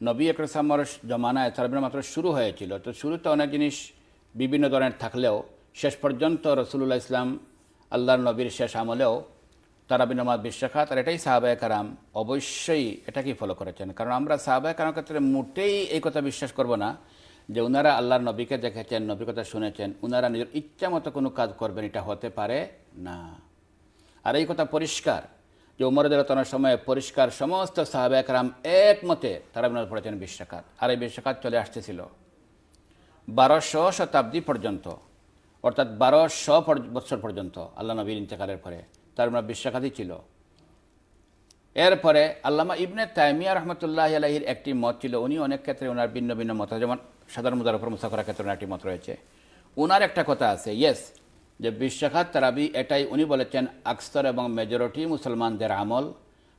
নবী একরসামর জমানায় তারা মাত্র শুরু হয়েছিল তো শুরুতে অনেক জিনিস বিভিন্ন ধরনের থাকলেও শেষ পর্যন্ত রসুল্লাহ ইসলাম আল্লাহর নবীর শেষ আমলেও তারাবি নামাজ বিশ তার আর এটাই সাহাবায় কারাম অবশ্যই এটাকেই ফলো করেছেন কারণ আমরা সাহাবায় কারাম ক্ষেত্রে মোটেই এই কথা বিশ্বাস করব না যে ওনারা আল্লাহর নবীকে দেখেছেন নবী কথা শুনেছেন ওনারা নিজের ইচ্ছা মতো কোনো কাজ করবেন এটা হতে পারে না আর এই কথা পরিষ্কার যে উমরদের রতনার সময়ে পরিষ্কার সমস্ত সাহাবায় কারাম একমতে তারাবি নামাজ পড়েছেন বিশ্বাখাত আর এই বিশ্বাখাত চলে আসতেছিল বারোশো শতাব্দী পর্যন্ত অর্থাৎ বারোশো বছর পর্যন্ত আল্লাহ নবীর ইন্তেকালের পরে তার আমরা বিশ্বাখাতি ছিল এরপরে আল্লামা ইবনে তাইমিয়া রহমতুল্লাহ আলহির একটি মত ছিল উনি অনেক ক্ষেত্রে ওনার ভিন্ন ভিন্ন মত যেমন সাধারণ মুদার উপর করার ক্ষেত্রে ওনার একটি মত রয়েছে ওনার একটা কথা আছে ইয়েস যে বিশ্বাখাত তারাবি এটাই উনি বলেছেন আকস্তর এবং মেজরিটি মুসলমানদের আমল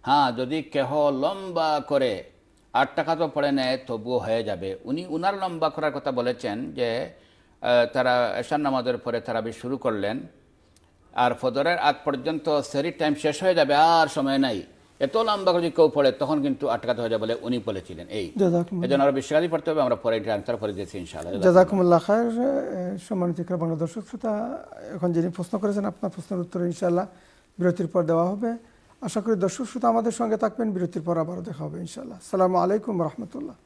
হ্যাঁ যদি কেহ লম্বা করে আট টাকা তো পড়ে নেয় তবুও হয়ে যাবে উনি উনার লম্বা করার কথা বলেছেন যে তারা এশান নামাজের পরে তারাবি শুরু করলেন আর ফদরের আগ পর্যন্ত সেরির টাইম শেষ হয়ে যাবে আর সময় নাই এত লম্বা যদি কেউ পড়ে তখন কিন্তু আটকাতে হয়ে যাবে বলে উনি বলেছিলেন এই এজন্য বেশি কাজই পড়তে হবে আমরা পরে আনসার করে দিয়েছি ইনশাআল্লাহ জাজাকুমুল্লাহ খায়ের সম্মানিত বাংলা দর্শক শ্রোতা এখন যিনি প্রশ্ন করেছেন আপনার প্রশ্নের উত্তর ইনশাল্লাহ বিরতির পর দেওয়া হবে আশা করি দর্শক শ্রোতা আমাদের সঙ্গে থাকবেন বিরতির পর আবারও দেখা হবে ইনশাল্লাহ আসসালামু আলাইকুম রহমতুল্লাহ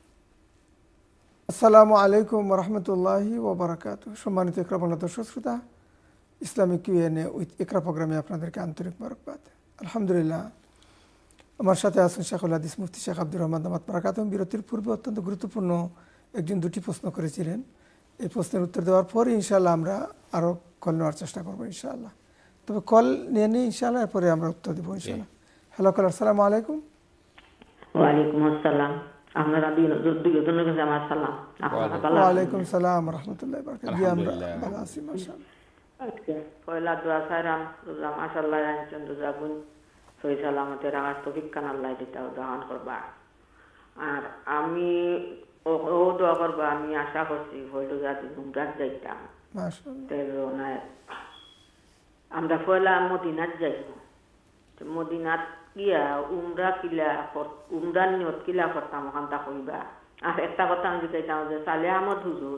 আসসালামু আলাইকুম রহমতুল্লাহি ওবরাকাত সম্মানিত বাংলা দর্শক শ্রোতা ইসলামিক কিউএনএ উইথ একরা প্রোগ্রামে আপনাদেরকে আন্তরিক মারকবাদ আলহামদুলিল্লাহ আমার সাথে আছেন শেখুল হাদিস মুফতি শেখ আব্দুর রহমান দামাত বারাকাতম বিরতির পূর্বে অত্যন্ত গুরুত্বপূর্ণ একজন দুটি প্রশ্ন করেছিলেন এই প্রশ্নের উত্তর দেওয়ার পরে ইনশাল্লাহ আমরা আরও কল নেওয়ার চেষ্টা করবো ইনশাআল্লাহ তবে কল নিয়ে নিই ইনশাল্লাহ এরপরে আমরা উত্তর দেবো ইনশাল্লাহ হ্যালো কল সালাম আলাইকুম ওয়ালাইকুম আসসালাম আপনারা দুজনের কাছে আমার সালাম ওয়ালাইকুম সালাম রহমতুল্লাহ আমরা ভালো আছি মাশাআল্লাহ পয়লা দোয়া সাইরাম রোজা মাসাল্লাহ আনছেন রোজা গুণ সই সালামতের আমার তফিক দিতাও দহন করবা আর আমি ও দোয়া করবো আমি আশা করছি যাতে যাইতাম আমরা পয়লা মদিনাত যাইব মদিনাত কিয়া উমরা কিলা উমরার নিয়ত কিলা করতাম ওখানটা কইবা আর একটা কথা আমি যে সালে আহমদ হুজুর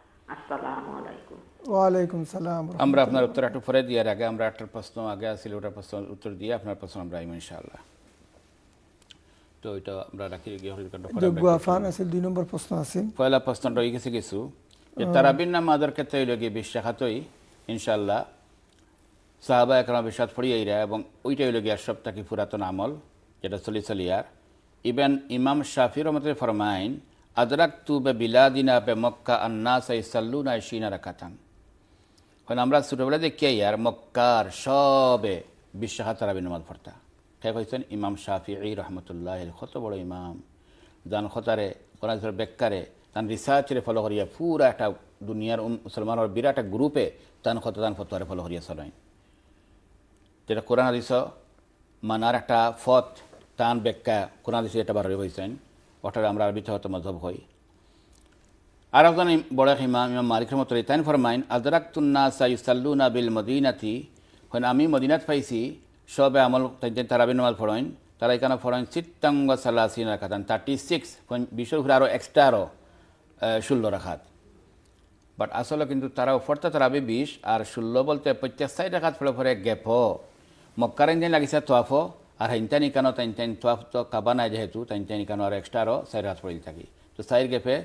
আমরা আপনার উত্তর একটু পরে আগে আমরা একটা প্রশ্ন আগে আসলে ওটা প্রশ্ন উত্তর দিয়ে আপনার প্রশ্ন আমরা তো আমরা রাখি আফান আছে দুই নম্বর প্রশ্ন আছে পয়লা গেছে কিছু যে ক্ষেত্রে সাহাবা বিশ্বাস পড়িয়াইরা এবং ওইটা হইল গিয়ে সব থাকি পুরাতন আমল যেটা চলি আর ইভেন ইমাম শাফির মতে ফরমাইন আদরাক তু বে বিলাদিনা বে মক্কা আন্না সাইসাল্লুনা শিনা রাখাতান এখন আমরা ছোটোবেলা দেখি আর মক্কার সবে বিশ্বাহাত রাবি নমাজ ভর্তা ঠেক হয়েছেন ইমাম শাফি ই রহমতুল্লাহ কত বড় ইমাম যান খতারে কোনো বেকারে তান রিসার্চরে ফলো করিয়া পুরা একটা দুনিয়ার মুসলমানের বিরাট একটা গ্রুপে তান খত তান ফতোয়ারে ফলো করিয়া চলেন যেটা কোরআন দিস মানার একটা ফত তান বেক্কা কোরআন দিস এটা বার হয়েছেন অর্থাৎ আমরা আরবিতে হয়তো মজহব হই আর একজন বড় হিমা ইমাম মালিক রহমতুল তাইন ফরমাইন সাই সাল্লুনা বিল মদিনাতি হন আমি মদিনাত পাইছি সবে আমল তারাবি নামাজ ফরইন তারা এখানে ফরইন চিত্তাঙ্গ সালাসিন রাখাত থার্টি সিক্স বিশের ঘুরে আরও এক্সট্রা আরও ষোলো রাখাত বাট আসলে কিন্তু তারা ফরতে তারাবি বিশ আর ষোলো বলতে প্রত্যেক সাইড রাখাত ফলে ফলে গেপ মক্কার ইঞ্জিন লাগিছে তোয়াফ আর হাইনতানি কানো তাইনতাইন থুয়া তো কাবা নাই যেহেতু তাইনতানি কানো আর আরও সাইড হাত পড়িল থাকি তো সাইর গেপে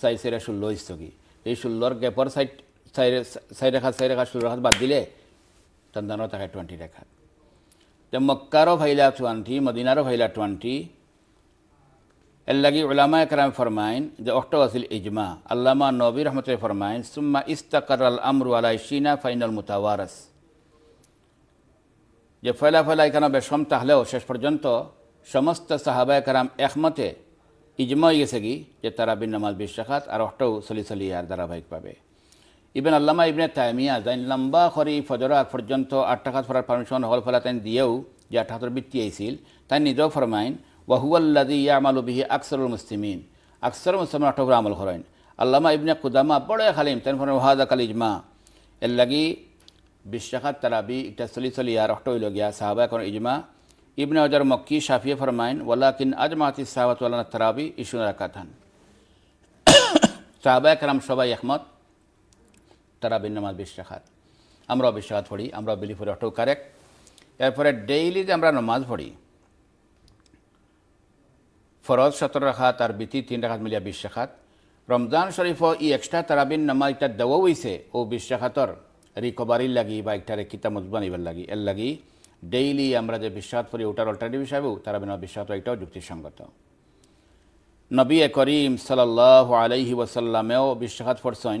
সাই সেরা ষোলো ইস্তকি এই ষোলোর গেপর সাইড সাইরে সাই রেখা সাই রেখা ষোলো হাত বাদ দিলে তন্দানো থাকে টুৱেণ্টি রেখা তো মক্কাৰো ভাইলা টোয়েন্টি মদিনাৰো ভাইলা টুৱেণ্টি এর লাগি ওলামা একরাম ফরমাইন যে অষ্ট আসিল ইজমা আল্লামা নবী রহমতে ফরমাইন সুম্মা ইস্তাকার আল আমরু আলাই শিনা ফাইনাল মুতাওয়ারাস যে ফয়লা ফয়লা এখানে বেশম হলেও শেষ পর্যন্ত সমস্ত সাহাবায় কারাম একমতে ইজমা গেছে কি যে তারা বিন নামাজ বিশ আর অটও চলি চলি আর ধারাবাহিক পাবে ইবেন আল্লামা ইবনে তাইমিয়া যাই লম্বা খরি ফজর আর পর্যন্ত আট টাকাত ফরার পারমিশন হল ফলা তাই দিয়েও যে আট হাতর বৃত্তি আইসিল তাই নিজেও ফরমাইন ওয়াহুয়াল্লাদি ইয়ামালু বিহি আকসরুল মুসলিমিন আকসর মুসলিম আটকরা আমল করেন আল্লামা ইবনে কুদামা বড় খালিম তাই ফরমান ওয়াহাদ আকাল ইজমা এর লাগি বিশ্বাখাত তারাবি একটা চলি চলি আর অষ্ট হইলগিয়া সাহাবা এখন ইজমা ইবনে অজর মক্কি শাফিয়ে ফরমাইন ওয়ালাকিন আজমাতি সাহাবাত ওয়ালানা তারাবি ইসুন রাখাতান সাহাবা একরাম সবাই একমত তারাবি নামাজ বিশ্বাখাত আমরাও বিশ্বাখাত পড়ি আমরাও বিলি পড়ি অটো কারেক্ট এরপরে ডেইলি যে আমরা নমাজ পড়ি ফরজ সতেরো রাখাত আর বিতি তিন রাখাত মিলিয়া বিশ্বাখাত রমজান শরীফ ই এক্সট্রা তারাবিন নামাজ এটা দেওয়া হয়েছে ও বিশ্বাখাতর রিকভারির লাগি বা বাইকটারে কিতা মজবানিবার লাগি এর লাগি ডেইলি আমরা যে বিশ্বাস করি ওটার অল্টারনেটিভ হিসাবেও তারা বিনা বিশ্বাস এটাও যুক্তিসঙ্গত নবী করিম সাল্লাহ আলাইহি ওয়াসাল্লামেও বিশ্বাস ফরসইন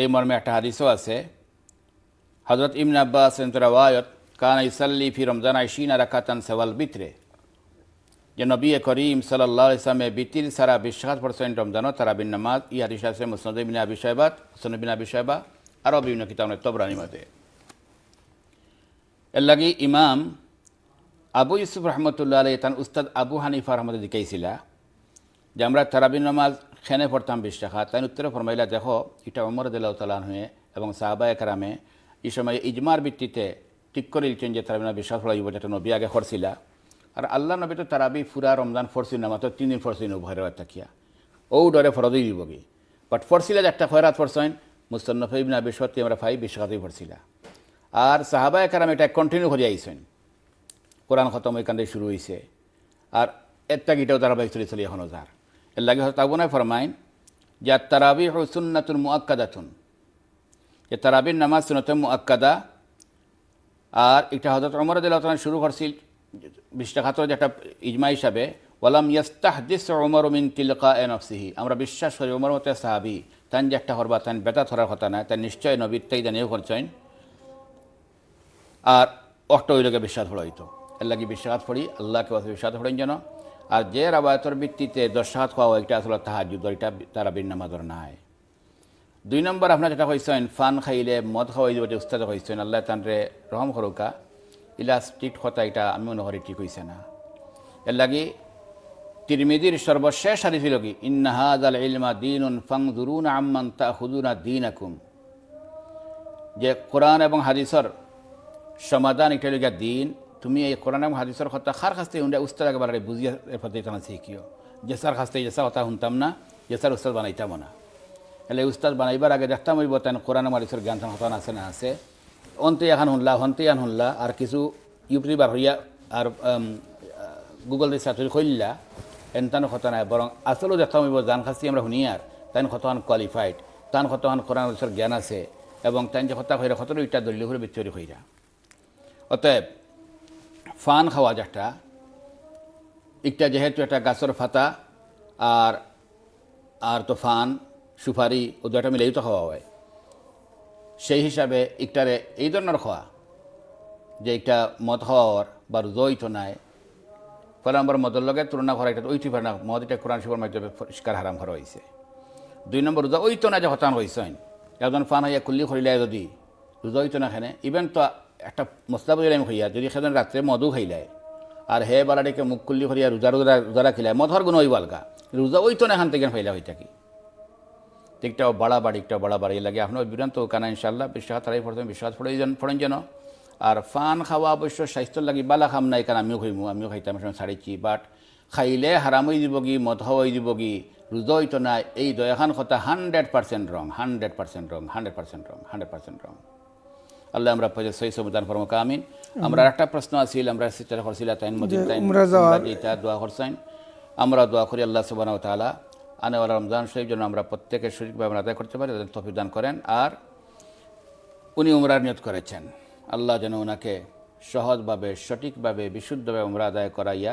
এই মর্মে একটা হাদিসও আছে হজরত ইমন আব্বাস কান ইসাল্লি ফি রমজান আইসিন আর কাতান সেওয়াল বিত্রে যে নবী করিম সাল্লাহ ইসলামে বিতির সারা বিশ্বাস পড়ছেন রমজান তারাবিন নামাজ ইয়ার ইসাসে মুসনদে বিনা বিষয়বাদ মুসনবিনা বিষয়বা আরও বিভিন্ন কিতাব তবরানি মতে এর লাগে ইমাম আবু ইউসুফ রহমতুল্লাহ আলী তান উস্তাদ আবু হানিফা রহমতে দিকেছিলা যে আমরা তারাবিন নামাজ খেনে পড়তাম বিশ্বাখা তাই উত্তরে ফরমাইলা দেখো ইটা অমর দিল্লাহ তালান হয়ে এবং সাহাবায় কারামে এই সময় ইজমার ভিত্তিতে ঠিক করে লিখছেন যে তারাবিনা বিশ্বাস ফলাই যেটা নবী আগে করছিলা আর আল্লাহ নবী তো তারাবি ফুরা রমজান ফরসি নামাতো তিন দিন ফরসি উভয়ের থাকিয়া ও ডরে ফরজই দিবগে বাট ফরসিলা একটা খয়রাত ফরসাইন মুস্তন্নফ না বিশ্বতি আমরা ফাই বিশ্বকাতই ফরসিলা আর সাহাবা একারাম এটা কন্টিনিউ করে আইসেন কোরআন খতম এখান থেকে শুরু হয়েছে আর এর তাগিটাও ধারাবাহিক চলে চলি এখন ওজার এর লাগে হয়তো তাবো নয় ফরমাইন যে তারাবি হসুন্নাতুন মুআকাদাতুন যে তারাবির নামাজ সুনতুন মুআকাদা আর এটা হজরত অমর দিল্লাহ শুরু করছিল বিশটা একটা ইজমা হিসাবে ওয়ালাম দিস ওমর মিন তিলকা এন অফসিহি আমরা বিশ্বাস করি ওমর মতে সাহাবি তান যে একটা হরবা তান বেতা ধরার কথা নয় তাই নিশ্চয় নবীর তাই জানিয়ে করছেন আর অষ্ট ওই লোকে বিশ্বাস হইতো আল্লাহকে বিশ্বাস ফড়ি আল্লাহকে বিশ্বাস ফড়েন যেন আর যে রাবায়তর ভিত্তিতে দশাহাত খাওয়া একটা আসলে যুদ্ধ এটা তারা বিন্নামাদর নাই দুই নম্বর আপনার যেটা কইছেন ফান খাইলে মদ খাওয়াই যে উস্তাদ কইছেন আল্লাহ তানরে রহম হরুকা ইলা কথা এটা আমি মনে করি ঠিক হয়েছে না এর লাগে তিরমিদির সর্বশেষ হাদিস হইল কি ইন্নাহাদ আল ইলমা দিন ফাংজুরুন আম্মান তা হুদুনা দিন আকুম যে কোরআন এবং হাদিসর সমাধান এটা লিখা দিন তুমি এই কোরআন এবং হাদিসর কথা খার খাস্তে উন্ডা উস্তাদ একবারে বুঝিয়া এরপর দিতাম শিখিও স্যার খাস্তে স্যার কথা শুনতাম না স্যার উস্তাদ বানাইতাম না এলে উস্তাদ বানাইবার আগে দেখতাম ওই বতেন কোরআন এবং হাদিসর জ্ঞান কথা আছে না আছে অন্তে এখন শুনলা হন্তে এখন শুনলা আর কিছু ইউটিউবার হইয়া আর গুগল দিয়ে সার্চ এন এনতানো কথা নাই বরং আসলেও দেখা হইব জান খাসি আমরা শুনি আর তাই কতখান কোয়ালিফাইড তান কতখান কোরআন হদিসের জ্ঞান আছে এবং তাই যে কথা হইরা কতটা ইটা দলিল হলে বিচরি হইরা অতএব ফান খাওয়া যাটা একটা যেহেতু একটা গাছর ফাতা আর আর তো ফান সুপারি ও দুটা মিলেই তো খাওয়া হয় সেই হিসাবে ইকটারে এই ধরনের খোয়া যে একটা মদ হওয়ার বা জয়িত নাই ফলাম্বর মদর লগে তুলনা করা এটা ঐতি না মদ এটা কোরআন শিবর মাধ্যমে পরিষ্কার হারাম করা হয়েছে দুই নম্বর রোজা ওই তো না যে হতান হয়েছেন একজন ফান হইয়া কুল্লি খরিলাই যদি রোজা ওই তো না খেনে ইভেন তো একটা মশলা বুঝলাম হইয়া যদি সেদিন রাত্রে মদও খাইলায় আর হে বালাটিকে মুখ কুল্লি খরিয়া রোজা রোজা রোজা রাখিলায় মদর গুণ হইব আলগা রোজা ওই তো না এখান থেকে ফাইলা হয়ে থাকি দিকটাও বাড়াবার দিকটাও বাড়াবার এই লাগে আপনার বিরান্ত কানা ইনশাল্লাহ বিশ্বাস তারাই ফোড়েন বিশ্বাস ফোড়ে যেন ফোড়েন যেন আর ফান খাওয়া অবশ্য স্বাস্থ্য লাগি বালা খাম নাই কারণ আমিও খাইমু আমিও খাইতাম সময় ছাড়িছি বাট খাইলে হারাম হয়ে যাবগি মদ হয়ে কি হৃদয় তো নাই এই দয়াখান কথা hundred percent wrong hundred percent wrong hundred percent wrong hundred percent wrong আল্লাহ আমরা পয়সা সহি সবুদান ফরম কামিন আমরা একটা প্রশ্ন আসিল আমরা সিস্টার করছিলাম তাইন মজিদ তাইন দোয়া করছেন আমরা দোয়া করি আল্লাহ সুবাহ তালা আনেওয়ালা রমজান শরীফ যেন আমরা প্রত্যেকে সঠিকভাবে আদায় করতে পারি তাদের তফিক দান করেন আর উনি উমরার নিয়ত করেছেন আল্লাহ যেন ওনাকে সহজভাবে সঠিকভাবে বিশুদ্ধভাবে উমরা আদায় করাইয়া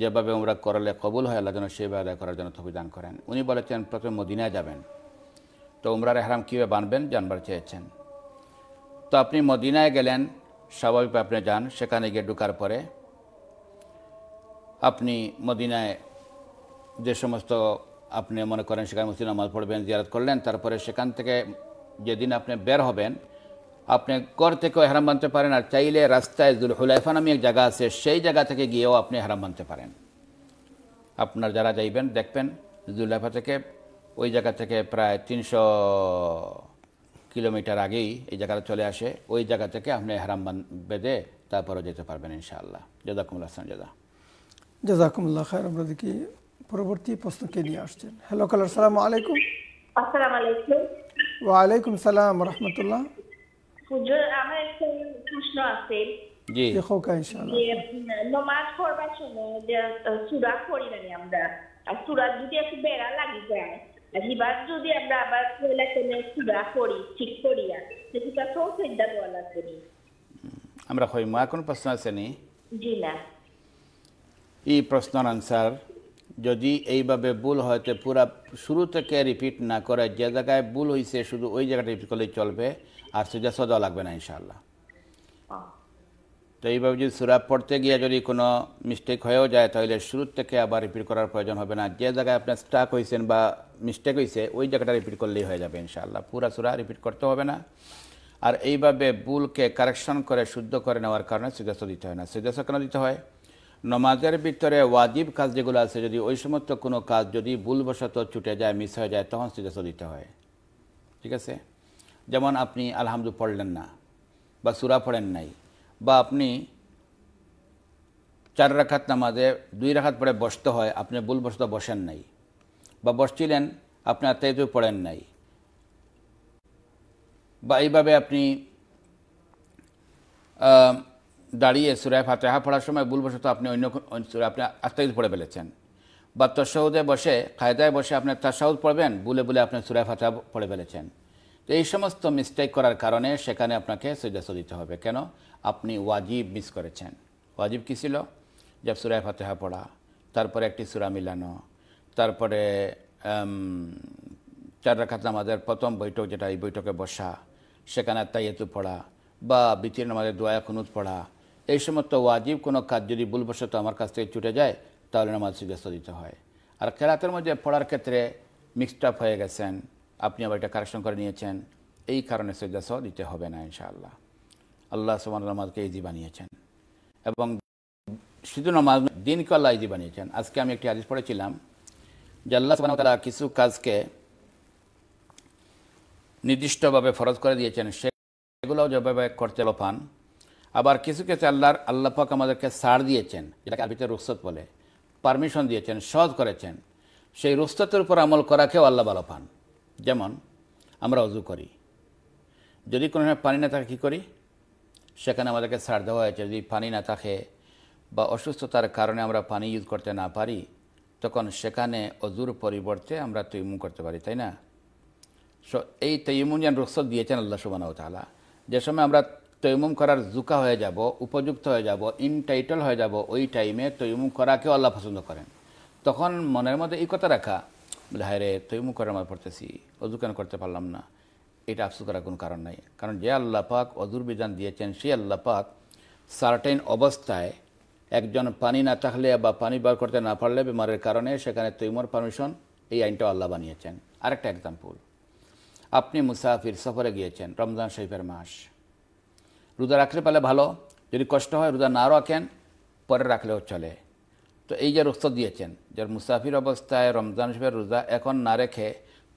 যেভাবে উমরা করলে কবুল হয় আল্লাহ যেন সেইভাবে আদায় করার জন্য তফিক দান করেন উনি বলেছেন প্রথমে মদিনায় যাবেন তো উমরার এহরাম কীভাবে বানবেন জানবার চেয়েছেন তো আপনি মদিনায় গেলেন স্বাভাবিক আপনি যান সেখানে গিয়ে ঢুকার পরে আপনি মদিনায় যে সমস্ত আপনি মনে করেন সেখানে মসজিদ নামাজ পড়বেন জিয়ারত করলেন তারপরে সেখান থেকে যেদিন আপনি বের হবেন আপনি ঘর থেকেও হেরাম বানতে পারেন আর চাইলে রাস্তায় দুল হুলাইফা নামে এক জায়গা আছে সেই জায়গা থেকে গিয়েও আপনি হেরাম বানতে পারেন আপনার যারা যাইবেন দেখবেন দুলাইফা থেকে ওই জায়গা থেকে প্রায় তিনশো কিলোমিটার আগেই এই জায়গাটা চলে আসে ওই জায়গা থেকে আপনি হেরাম বেঁধে তারপরেও যেতে পারবেন ইনশাআল্লাহ জাদাকুমুল্লাহ আসলাম জাজা জাজাকুমুল্লাহ খায় আমরা দেখি পরবর্তী প্রশ্ন কে নিয়ে আসছেন হ্যালো কালার সালাম আলাইকুম আসসালামু সালাম রাহমাতুল্লাহ হুজুর আমার আমরা যদি একটু বেড়া লাগি যায় এবার যদি আমরা আবার পয়লা কেনে ঠিক করি আর সেটা তো প্রশ্ন আছে নি জি এই প্রশ্ন আনসার যদি এইভাবে ভুল হয়তো পুরা শুরু থেকে রিপিট না করে যে জায়গায় ভুল হয়েছে শুধু ওই জায়গাটা রিপিট করলেই চলবে আর সোজা সজা লাগবে না ইনশাল্লাহ তো এইভাবে যদি সুরা পড়তে গিয়ে যদি কোনো মিস্টেক হয়েও যায় তাহলে শুরু থেকে আবার রিপিট করার প্রয়োজন হবে না যে জায়গায় আপনার স্টাক হয়েছেন বা মিস্টেক হয়েছে ওই জায়গাটা রিপিট করলেই হয়ে যাবে ইনশাল্লাহ পুরা সুরা রিপিট করতে হবে না আর এইভাবে ভুলকে কারেকশন করে শুদ্ধ করে নেওয়ার কারণে সুদেশ দিতে হয় না সুদেশ কেন দিতে হয় নমাজের ভিতরে ওয়াজিব কাজ যেগুলো আছে যদি ওই সমস্ত কোনো কাজ যদি ভুলবশত ছুটে যায় মিস হয়ে যায় তখন সিজদা দিতে হয় ঠিক আছে যেমন আপনি আলহামদু পড়লেন না বা সুরা পড়েন নাই বা আপনি চার রাখাত নামাজে দুই রাখাত পরে বসতে হয় আপনি ভুলবশত বসেন নাই বা বসছিলেন আপনি আত্মায়িত পড়েন নাই বা এইভাবে আপনি দাঁড়িয়ে সুরায় ফাতেহা পড়ার সময় ভুলবশত আপনি অন্য আপনি আস্তাগির পড়ে ফেলেছেন বা তসাউদে বসে কায়দায় বসে আপনি তসাউদ পড়বেন বুলে বলে আপনি সুরায় ফাতেহা পড়ে ফেলেছেন তো এই সমস্ত মিস্টেক করার কারণে সেখানে আপনাকে সৈদাস দিতে হবে কেন আপনি ওয়াজিব মিস করেছেন ওয়াজিব কী ছিল যে সুরায় ফাতেহা পড়া তারপরে একটি সুরা মিলানো তারপরে চার রাখাত আমাদের প্রথম বৈঠক যেটা এই বৈঠকে বসা সেখানে তাইয়েতু পড়া বা বিতীর্ণ নামাজের দোয়া খুনুত পড়া এই সমস্ত ওয়াজিব কোনো কাজ যদি ভুলবশত আমার কাছ থেকে ছুটে যায় তাহলে নামাজ সিদ্ধাস্ত দিতে হয় আর খেলাতের মধ্যে পড়ার ক্ষেত্রে মিক্সড আপ হয়ে গেছেন আপনি আবার এটা কারেকশন করে নিয়েছেন এই কারণে সেজাস দিতে হবে না ইনশাআল্লাহ আল্লাহ সুমান নামাজকে ইজি বানিয়েছেন এবং শুধু নামাজ দিনকে আল্লাহ ইজি বানিয়েছেন আজকে আমি একটি আদেশ পড়েছিলাম যে আল্লাহ সুমান তারা কিছু কাজকে নির্দিষ্টভাবে ফরজ করে দিয়েছেন সেগুলোও যেভাবে করতে পান আবার কিছু কিছু আল্লাহর আল্লাপাক আমাদেরকে সার দিয়েছেন যেটাকে আরবিতে রুখসত বলে পারমিশন দিয়েছেন সহজ করেছেন সেই রুস্তের উপর আমল করাকেও আল্লাহ ভালো পান যেমন আমরা অজু করি যদি কোনো সময় পানি না থাকে কী করি সেখানে আমাদেরকে সার দেওয়া হয়েছে যদি পানি না থাকে বা অসুস্থতার কারণে আমরা পানি ইউজ করতে না পারি তখন সেখানে অজুর পরিবর্তে আমরা তৈমুম করতে পারি তাই না সো এই যেন রুখসত দিয়েছেন আল্লাহ সুবাহ তালা যে সময় আমরা তৈমুম করার জুকা হয়ে যাব উপযুক্ত হয়ে যাব ইনটাইটল হয়ে যাব ওই টাইমে তৈমুম করাকে আল্লাহ পছন্দ করেন তখন মনের মধ্যে এই কথা রাখা বলে হায় রে তৈমুম করার মধ্যে পড়তেছি অজু কেন করতে পারলাম না এটা আফসু করার কোনো কারণ নাই কারণ যে আল্লাহ পাক অজুর বিধান দিয়েছেন সেই আল্লাহ পাক সার্টেন অবস্থায় একজন পানি না থাকলে বা পানি বার করতে না পারলে বেমারের কারণে সেখানে তৈমুর পারমিশন এই আইনটাও আল্লাহ বানিয়েছেন আরেকটা এক্সাম্পল আপনি মুসাফির সফরে গিয়েছেন রমজান শরীফের মাস রোজা রাখলে পারলে ভালো যদি কষ্ট হয় রোজা না রাখেন পরে রাখলেও চলে তো এই যে রুস্ত দিয়েছেন যার মুসাফির অবস্থায় রমজান হিসেবে রোজা এখন না রেখে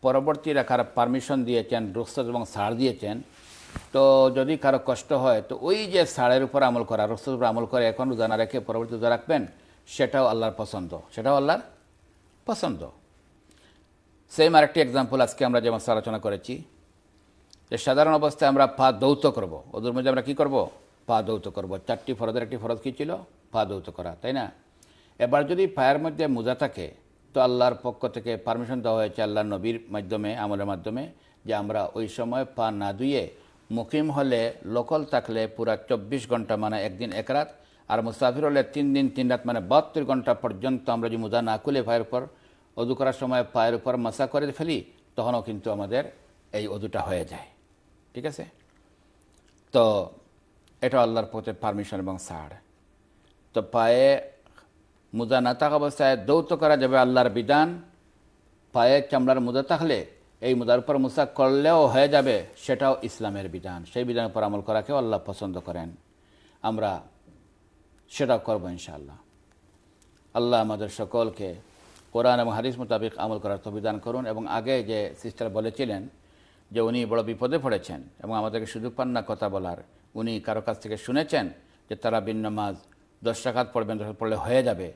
পরবর্তী রাখার পারমিশন দিয়েছেন রুখসত এবং সার দিয়েছেন তো যদি কারো কষ্ট হয় তো ওই যে সারের উপর আমল করা রুখসত উপর আমল করে এখন রোজা না রেখে পরবর্তী রোজা রাখবেন সেটাও আল্লাহর পছন্দ সেটাও আল্লাহর পছন্দ সেম আরেকটি এক্সাম্পল আজকে আমরা যেমন আলোচনা করেছি যে সাধারণ অবস্থায় আমরা পা দৌত করব ওদের মধ্যে আমরা কী করব পা দৌত করব চারটি ফরদের একটি ফরজ কী ছিল পা দৌত করা তাই না এবার যদি পায়ের মধ্যে মোজা থাকে তো আল্লাহর পক্ষ থেকে পারমিশন দেওয়া হয়েছে আল্লাহ নবীর মাধ্যমে আমলের মাধ্যমে যে আমরা ওই সময় পা না ধুয়ে মুকিম হলে লোকল থাকলে পুরা চব্বিশ ঘন্টা মানে একদিন এক রাত আর মুসাফির হলে তিন দিন তিন রাত মানে বাহাত্তর ঘন্টা পর্যন্ত আমরা যদি মোজা না খুলে পায়ের উপর অদু করার সময় পায়ের উপর মশা করে ফেলি তখনও কিন্তু আমাদের এই অদুটা হয়ে যায় ঠিক আছে তো এটা আল্লাহর পথে পারমিশন এবং সার তো পায়ে মোজা না থাকা অবস্থায় দৌত করা যাবে আল্লাহর বিধান পায়ে চামড়ার মোজা থাকলে এই মোজার উপর মোসা করলেও হয়ে যাবে সেটাও ইসলামের বিধান সেই বিধানের উপর আমল করাকেও আল্লাহ পছন্দ করেন আমরা সেটা করব ইনশাআল্লাহ আল্লাহ আমাদের সকলকে কোরআন এবং হাদিস মোতাবেক আমল করার বিধান করুন এবং আগে যে সিস্টার বলেছিলেন যে উনি বড় বিপদে পড়েছেন এবং আমাদেরকে সুযোগ পান না কথা বলার উনি কারো কাছ থেকে শুনেছেন যে তারা বিন নামাজ দশ টাকাত পড়বেন দশ পড়লে হয়ে যাবে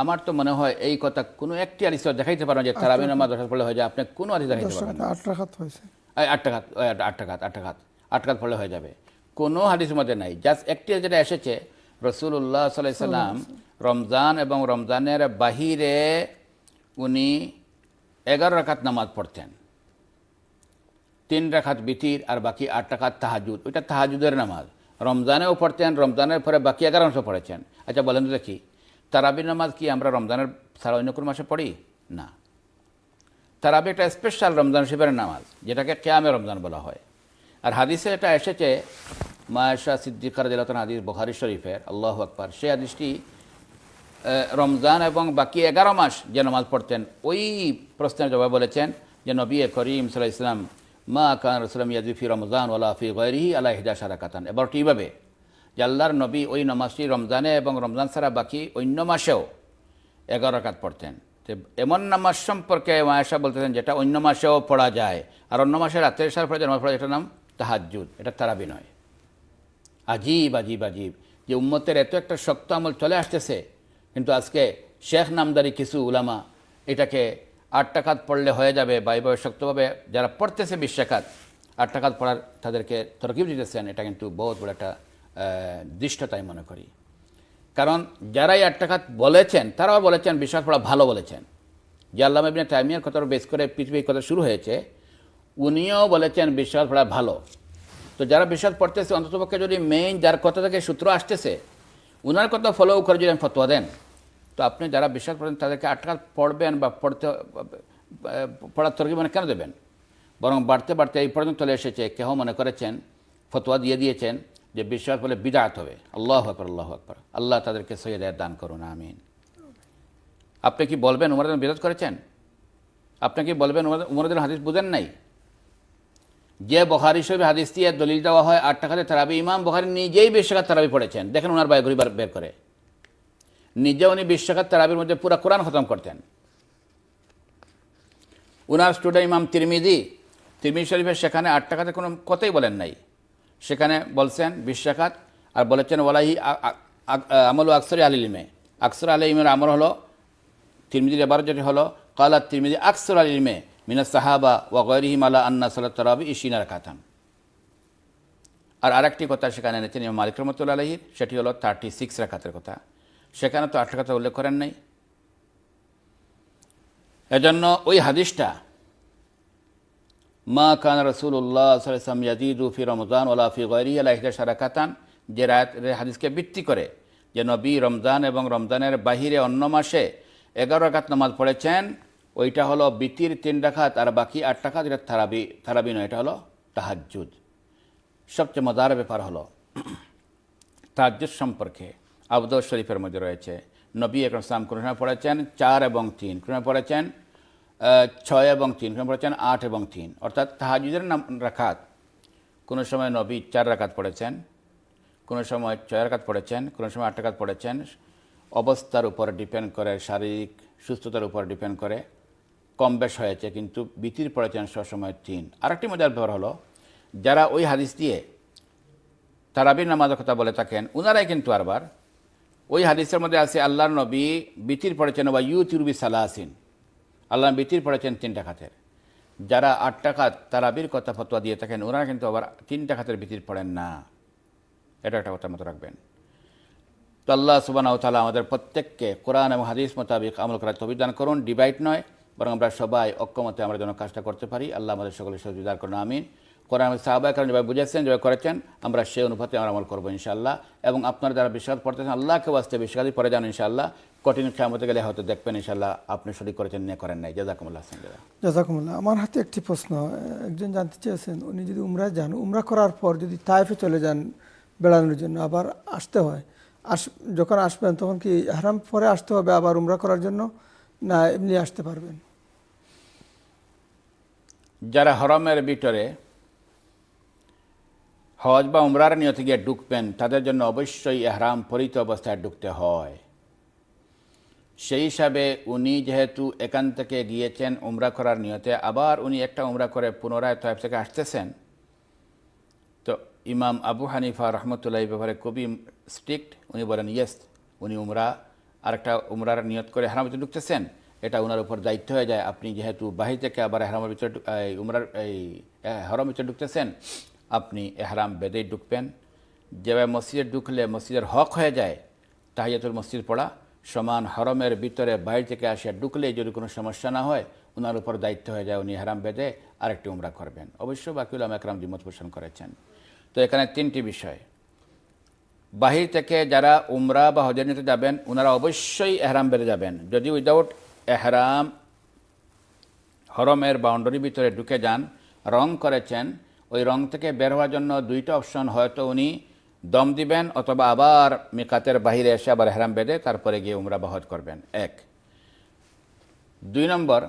আমার তো মনে হয় এই কথা কোনো একটি আদিস দেখাইতে পারেন যে আচ্ছা। তারাবিন নামাজ দশ পড়লে হয়ে যাবে আপনি কোনো আদিস দেখাইতে পারেন আট টাকাত হয়েছে আট টাকাত আট টাকাত আট টাকাত আট টাকাত পড়লে হয়ে যাবে কোনো হাদিসের মধ্যে নাই জাস্ট একটি যেটা এসেছে রসুল্লাহ সাল্লাম রমজান এবং রমজানের বাহিরে উনি এগারো রাখাত নামাজ পড়তেন তিন রাখাত বিতির আর বাকি আট রাখাত তাহাজুদ ওইটা তাহাজুদের নামাজ রমজানেও পড়তেন রমজানের পরে বাকি এগারো অংশ পড়েছেন আচ্ছা বলেন দেখি তারাবির নামাজ কি আমরা রমজানের ছাড়া অন্য কোনো মাসে পড়ি না তারাবি একটা স্পেশাল রমজান শিবের নামাজ যেটাকে কেয়ামে রমজান বলা হয় আর হাদিসে এটা এসেছে মায়াশা সিদ্দিকার জেলাতন হাদিস বখারি শরীফের আল্লাহ আকবর সেই হাদিসটি রমজান এবং বাকি এগারো মাস যে নামাজ পড়তেন ওই প্রশ্নের জবাব বলেছেন যে নবী করিম সাল্লাহ ইসলাম মা কান রসলাম ইয়াজুফি রমজান ওলা ফি গৈরিহি আলাহ হিদা সারা কাতান এবার কীভাবে যে আল্লাহর নবী ওই নমাজটি রমজানে এবং রমজান ছাড়া বাকি অন্য মাসেও এগারো কাত পড়তেন এমন নামাজ সম্পর্কে মায়াশা বলতেছেন যেটা অন্য মাসেও পড়া যায় আর অন্য মাসে রাত্রের সার পড়া নামাজ পড়া যেটার নাম তাহাজুদ এটা তারাবি নয় আজীব আজীব আজীব যে উম্মতের এত একটা শক্ত আমল চলে আসতেছে কিন্তু আজকে শেখ নামদারি কিছু উলামা এটাকে আট টাকাত পড়লে হয়ে যাবে বা এইভাবে শক্তভাবে যারা পড়তেছে বিশ টাকাত আট টাকাত পড়ার তাদেরকে তরকিব দিতেছেন এটা কিন্তু বহুত বড় একটা দৃষ্টতাই মনে করি কারণ যারাই আট টাকাত বলেছেন তারাও বলেছেন বিশ্বাস পড়া ভালো বলেছেন যে আল্লাহ মেবিনা টাইমিয়ার কথা বেশ করে পৃথিবীর কথা শুরু হয়েছে উনিও বলেছেন বিশ্বাস পড়া ভালো তো যারা বিশ্বাস পড়তেছে অন্ততপক্ষে যদি মেইন যার কথা থেকে সূত্র আসতেছে ওনার কথা ফলো করে যদি ফতোয়া দেন তো আপনি যারা বিশ্বাস করেন তাদেরকে আটকা পড়বেন বা পড়তে পড়ার তর্কি মানে কেন দেবেন বরং বাড়তে বাড়তে এই পর্যন্ত চলে এসেছে কেহ মনে করেছেন ফতোয়া দিয়ে দিয়েছেন যে বিশ্বাস বলে বিদায়ত হবে আল্লাহ আকবর আল্লাহ আকবর আল্লাহ তাদেরকে সৈয়দায় দান করুন আমিন আপনি কি বলবেন উমরদিন বিরোধ করেছেন আপনি কি বলবেন উমরদিন হাদিস বুঝেন নাই যে বহারি সবে হাদিস দিয়ে দলিল দেওয়া হয় আট টাকাতে তারাবি ইমাম বহারি নিজেই বেশি টাকা তারাবি পড়েছেন দেখেন ওনার বায়োগ্রিবার বের করে নিজে উনি বিশ্বকাত তারাবির মধ্যে পুরা কোরআন খতম করতেন উনার স্টুডেন্ট ইমাম তিরমিদি তিরমিদ শরীফের সেখানে আট টাকাতে কোনো কথাই বলেন নাই সেখানে বলছেন বিশ্বাখাত আর বলেছেন ওলাহি আমল আকসর আলিলিমে আকসর আলিমের আমল হলো তিরমিদির এবার যেটি হলো কালা তিরমিদি আকসর আলিলিমে মিনা সাহাবা ওয়া গরিহিম আলা আন্না সাল্লা তরাবি ইশিনার কাতাম আর আরেকটি কথা সেখানে এনেছেন মালিক রহমতুল্লা আলহির সেটি হলো থার্টি সিক্স রাখাতের কথা সেখানে তো আটটা কথা উল্লেখ করেন নাই এজন্য ওই হাদিসটা মা কান রসুল্লাহ সাল্লাম রমজান ওলা ফি গরি আলাহিদা সারাকাতান যে রায় হাদিসকে ভিত্তি করে যে নবী রমজান এবং রমজানের বাহিরে অন্য মাসে এগারো রাখাত নামাজ পড়েছেন ওইটা হলো বিতির তিন রাখাত আর বাকি আট টাকাত যেটা থারাবি থারাবি নয় এটা হলো তাহাজুদ সবচেয়ে মজার ব্যাপার হলো তাহাজুদ সম্পর্কে আবদুল শরীফের মধ্যে রয়েছে নবী এখন ইসলাম কৃষ্ণা পড়েছেন চার এবং তিন কৃষ্ণা পড়েছেন ছয় এবং তিন কৃষ্ণা পড়েছেন আট এবং তিন অর্থাৎ তাহাজুদের নাম রাখাত কোনো সময় নবী চার রাখাত পড়েছেন কোনো সময় ছয় রাখাত পড়েছেন কোনো সময় আট রাখাত পড়েছেন অবস্থার উপর ডিপেন্ড করে শারীরিক সুস্থতার উপর ডিপেন্ড করে কম বেশ হয়েছে কিন্তু বিতির পড়েছেন সবসময় তিন আরেকটি মজার ব্যবহার হলো যারা ওই হাদিস দিয়ে তারাবির নামাজের কথা বলে থাকেন ওনারাই কিন্তু আরবার ওই হাদিসের মধ্যে আছে আল্লাহ নবী বিতির পড়েছেন বা ইউ তিরুবি সালাহসিন আল্লাহ বিতির পড়েছেন তিনটা খাতের যারা আট টাকা তারাবির কথা ফতোয়া দিয়ে থাকেন ওনারা কিন্তু আবার তিনটা খাতের বিতির পড়েন না এটা একটা কথা মতো রাখবেন তো আল্লাহ সুবানাও তালা আমাদের প্রত্যেককে কোরআন এবং হাদিস মোতাবেক আমল করার তবিদান করুন ডিভাইড নয় বরং আমরা সবাই অক্ষমতে আমরা যেন কাজটা করতে পারি আল্লাহ আমাদের সকলে সহযোগিতা করুন আমিন কোরআন সাহাবা কারণ যেভাবে বুঝেছেন যেভাবে করেছেন আমরা সেই অনুপাতে আমরা আমল করবো ইনশাল্লাহ এবং আপনারা যারা বিশ্বাস পড়তেছেন আল্লাহকে বাঁচতে বিশ্বাসই পরে যান ইনশাল্লাহ কঠিন খেয়ামতে গেলে হয়তো দেখবেন ইনশাল্লাহ আপনি সঠিক করেছেন নিয়ে করেন নাই জাজাকুমুল্লাহ হাসান জাজাকুমুল্লাহ আমার হাতে একটি প্রশ্ন একজন জানতে চেয়েছেন উনি যদি উমরা যান উমরা করার পর যদি তাইফে চলে যান বেড়ানোর জন্য আবার আসতে হয় আস যখন আসবেন তখন কি হারাম পরে আসতে হবে আবার উমরা করার জন্য না এমনি আসতে পারবেন যারা হরমের ভিতরে হজ বা উমরার নিয়তে গিয়ে ঢুকবেন তাদের জন্য অবশ্যই এহরাম পরিত অবস্থায় ঢুকতে হয় সেই হিসাবে উনি যেহেতু এখান থেকে গিয়েছেন উমরা করার নিয়তে আবার উনি একটা উমরা করে পুনরায় তয়েব থেকে আসতেছেন তো ইমাম আবু হানিফা রহমতুল্লাহ ব্যাপারে খুবই স্ট্রিক্ট উনি বলেন ইয়েস উনি উমরা আর একটা উমরার নিয়ত করে হেরামের ভিতরে ঢুকতেছেন এটা ওনার উপর দায়িত্ব হয়ে যায় আপনি যেহেতু বাহির থেকে আবার হেরামের ভিতরে উমরার এই হরমের ভিতরে ঢুকতেছেন আপনি এহারাম বেঁধেই ঢুকবেন যেভাবে মসজিদে ঢুকলে মসজিদের হক হয়ে যায় তাহিয়াতুল মসজিদ পড়া সমান হরমের ভিতরে বাইরে থেকে আসে ঢুকলে যদি কোনো সমস্যা না হয় ওনার উপর দায়িত্ব হয়ে যায় উনি হারাম বেঁধে আরেকটি উমরা করবেন অবশ্য বাকিউল আমাকরাম দ্বিমত পোষণ করেছেন তো এখানে তিনটি বিষয় বাহির থেকে যারা উমরা বা হজের নিতে যাবেন ওনারা অবশ্যই এহরাম বেড়ে যাবেন যদি উইদাউট এহরাম হরমের বাউন্ডারির ভিতরে ঢুকে যান রং করেছেন ওই রং থেকে বের হওয়ার জন্য দুইটা অপশন হয়তো উনি দম দিবেন অথবা আবার মিকাতের বাহিরে এসে আবার হেরাম বেঁধে তারপরে গিয়ে উমরা বহত করবেন এক দুই নম্বর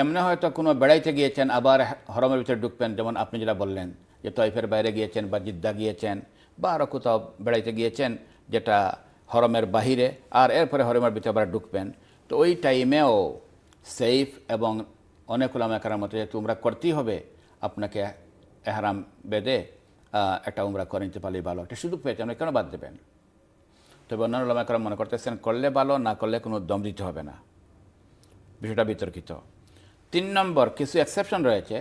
এমনি হয়তো কোনো বেড়াইতে গিয়েছেন আবার হরমের ভিতরে ঢুকবেন যেমন আপনি যেটা বললেন যে তয়ফের বাইরে গিয়েছেন বা জিদ্দা গিয়েছেন বা আরও কোথাও বেড়াইতে গিয়েছেন যেটা হরমের বাহিরে আর এরপরে হরমের ভিতরে আবার ঢুকবেন তো ওই টাইমেও সেফ এবং অনেক উলামাকার মতো যেহেতু উমরা করতেই হবে আপনাকে এহারাম বেদে একটা উমরা করে নিতে পারলেই ভালো একটা সুযোগ পেয়েছে আমরা কেন বাদ দেবেন তবে অন্যান্য লমাকরা মনে করতেছেন করলে ভালো না করলে কোনো দম দিতে হবে না বিষয়টা বিতর্কিত তিন নম্বর কিছু এক্সেপশন রয়েছে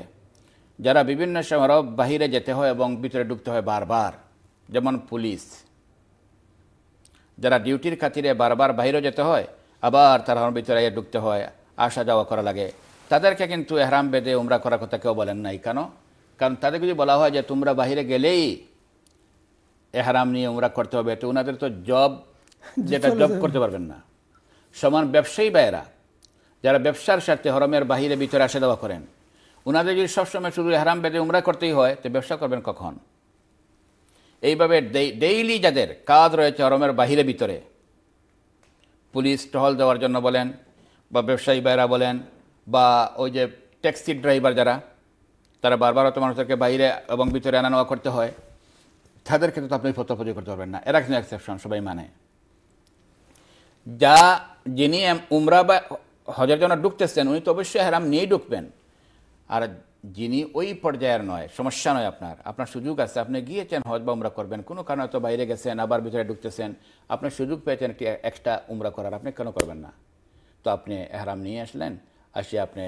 যারা বিভিন্ন সময় বাহিরে যেতে হয় এবং ভিতরে ডুবতে হয় বারবার যেমন পুলিশ যারা ডিউটির খাতিরে বারবার বাইরে যেতে হয় আবার তারা ভিতরে ঢুকতে হয় আসা যাওয়া করা লাগে তাদেরকে কিন্তু এহরাম বেদে উমরা করার কথা কেউ বলেন নাই কেন কারণ তাদেরকে যদি বলা হয় যে তোমরা বাহিরে গেলেই এহারাম নিয়ে ওমরা করতে হবে তো ওনাদের তো জব যেটা জব করতে পারবেন না সমান ব্যবসায়ী বাইরা যারা ব্যবসার স্বার্থে হরমের বাহিরে ভিতরে আসা দেওয়া করেন ওনাদের যদি সবসময় শুধু হারাম বেঁধে উমরা করতেই হয় তো ব্যবসা করবেন কখন এইভাবে ডেইলি যাদের কাজ রয়েছে হরমের বাহিরে ভিতরে পুলিশ টহল দেওয়ার জন্য বলেন বা ব্যবসায়ী বাইরা বলেন বা ওই যে ট্যাক্সি ড্রাইভার যারা তারা বারবার অত মানুষদেরকে বাইরে এবং ভিতরে আনা নেওয়া করতে হয় তাদের ক্ষেত্রে তো আপনি ফতোফতি করতে পারবেন না এরা কিন্তু এক্সেপশন সবাই মানে যা যিনি উমরা বা হজের জন্য ঢুকতেছেন উনি তো অবশ্যই হেরাম নিয়েই ঢুকবেন আর যিনি ওই পর্যায়ের নয় সমস্যা নয় আপনার আপনার সুযোগ আছে আপনি গিয়েছেন হজ বা উমরা করবেন কোনো কারণে তো বাইরে গেছেন আবার ভিতরে ঢুকতেছেন আপনি সুযোগ পেয়েছেন একটি এক্সট্রা উমরা করার আপনি কেন করবেন না তো আপনি হেরাম নিয়ে আসলেন আসিয়ে আপনি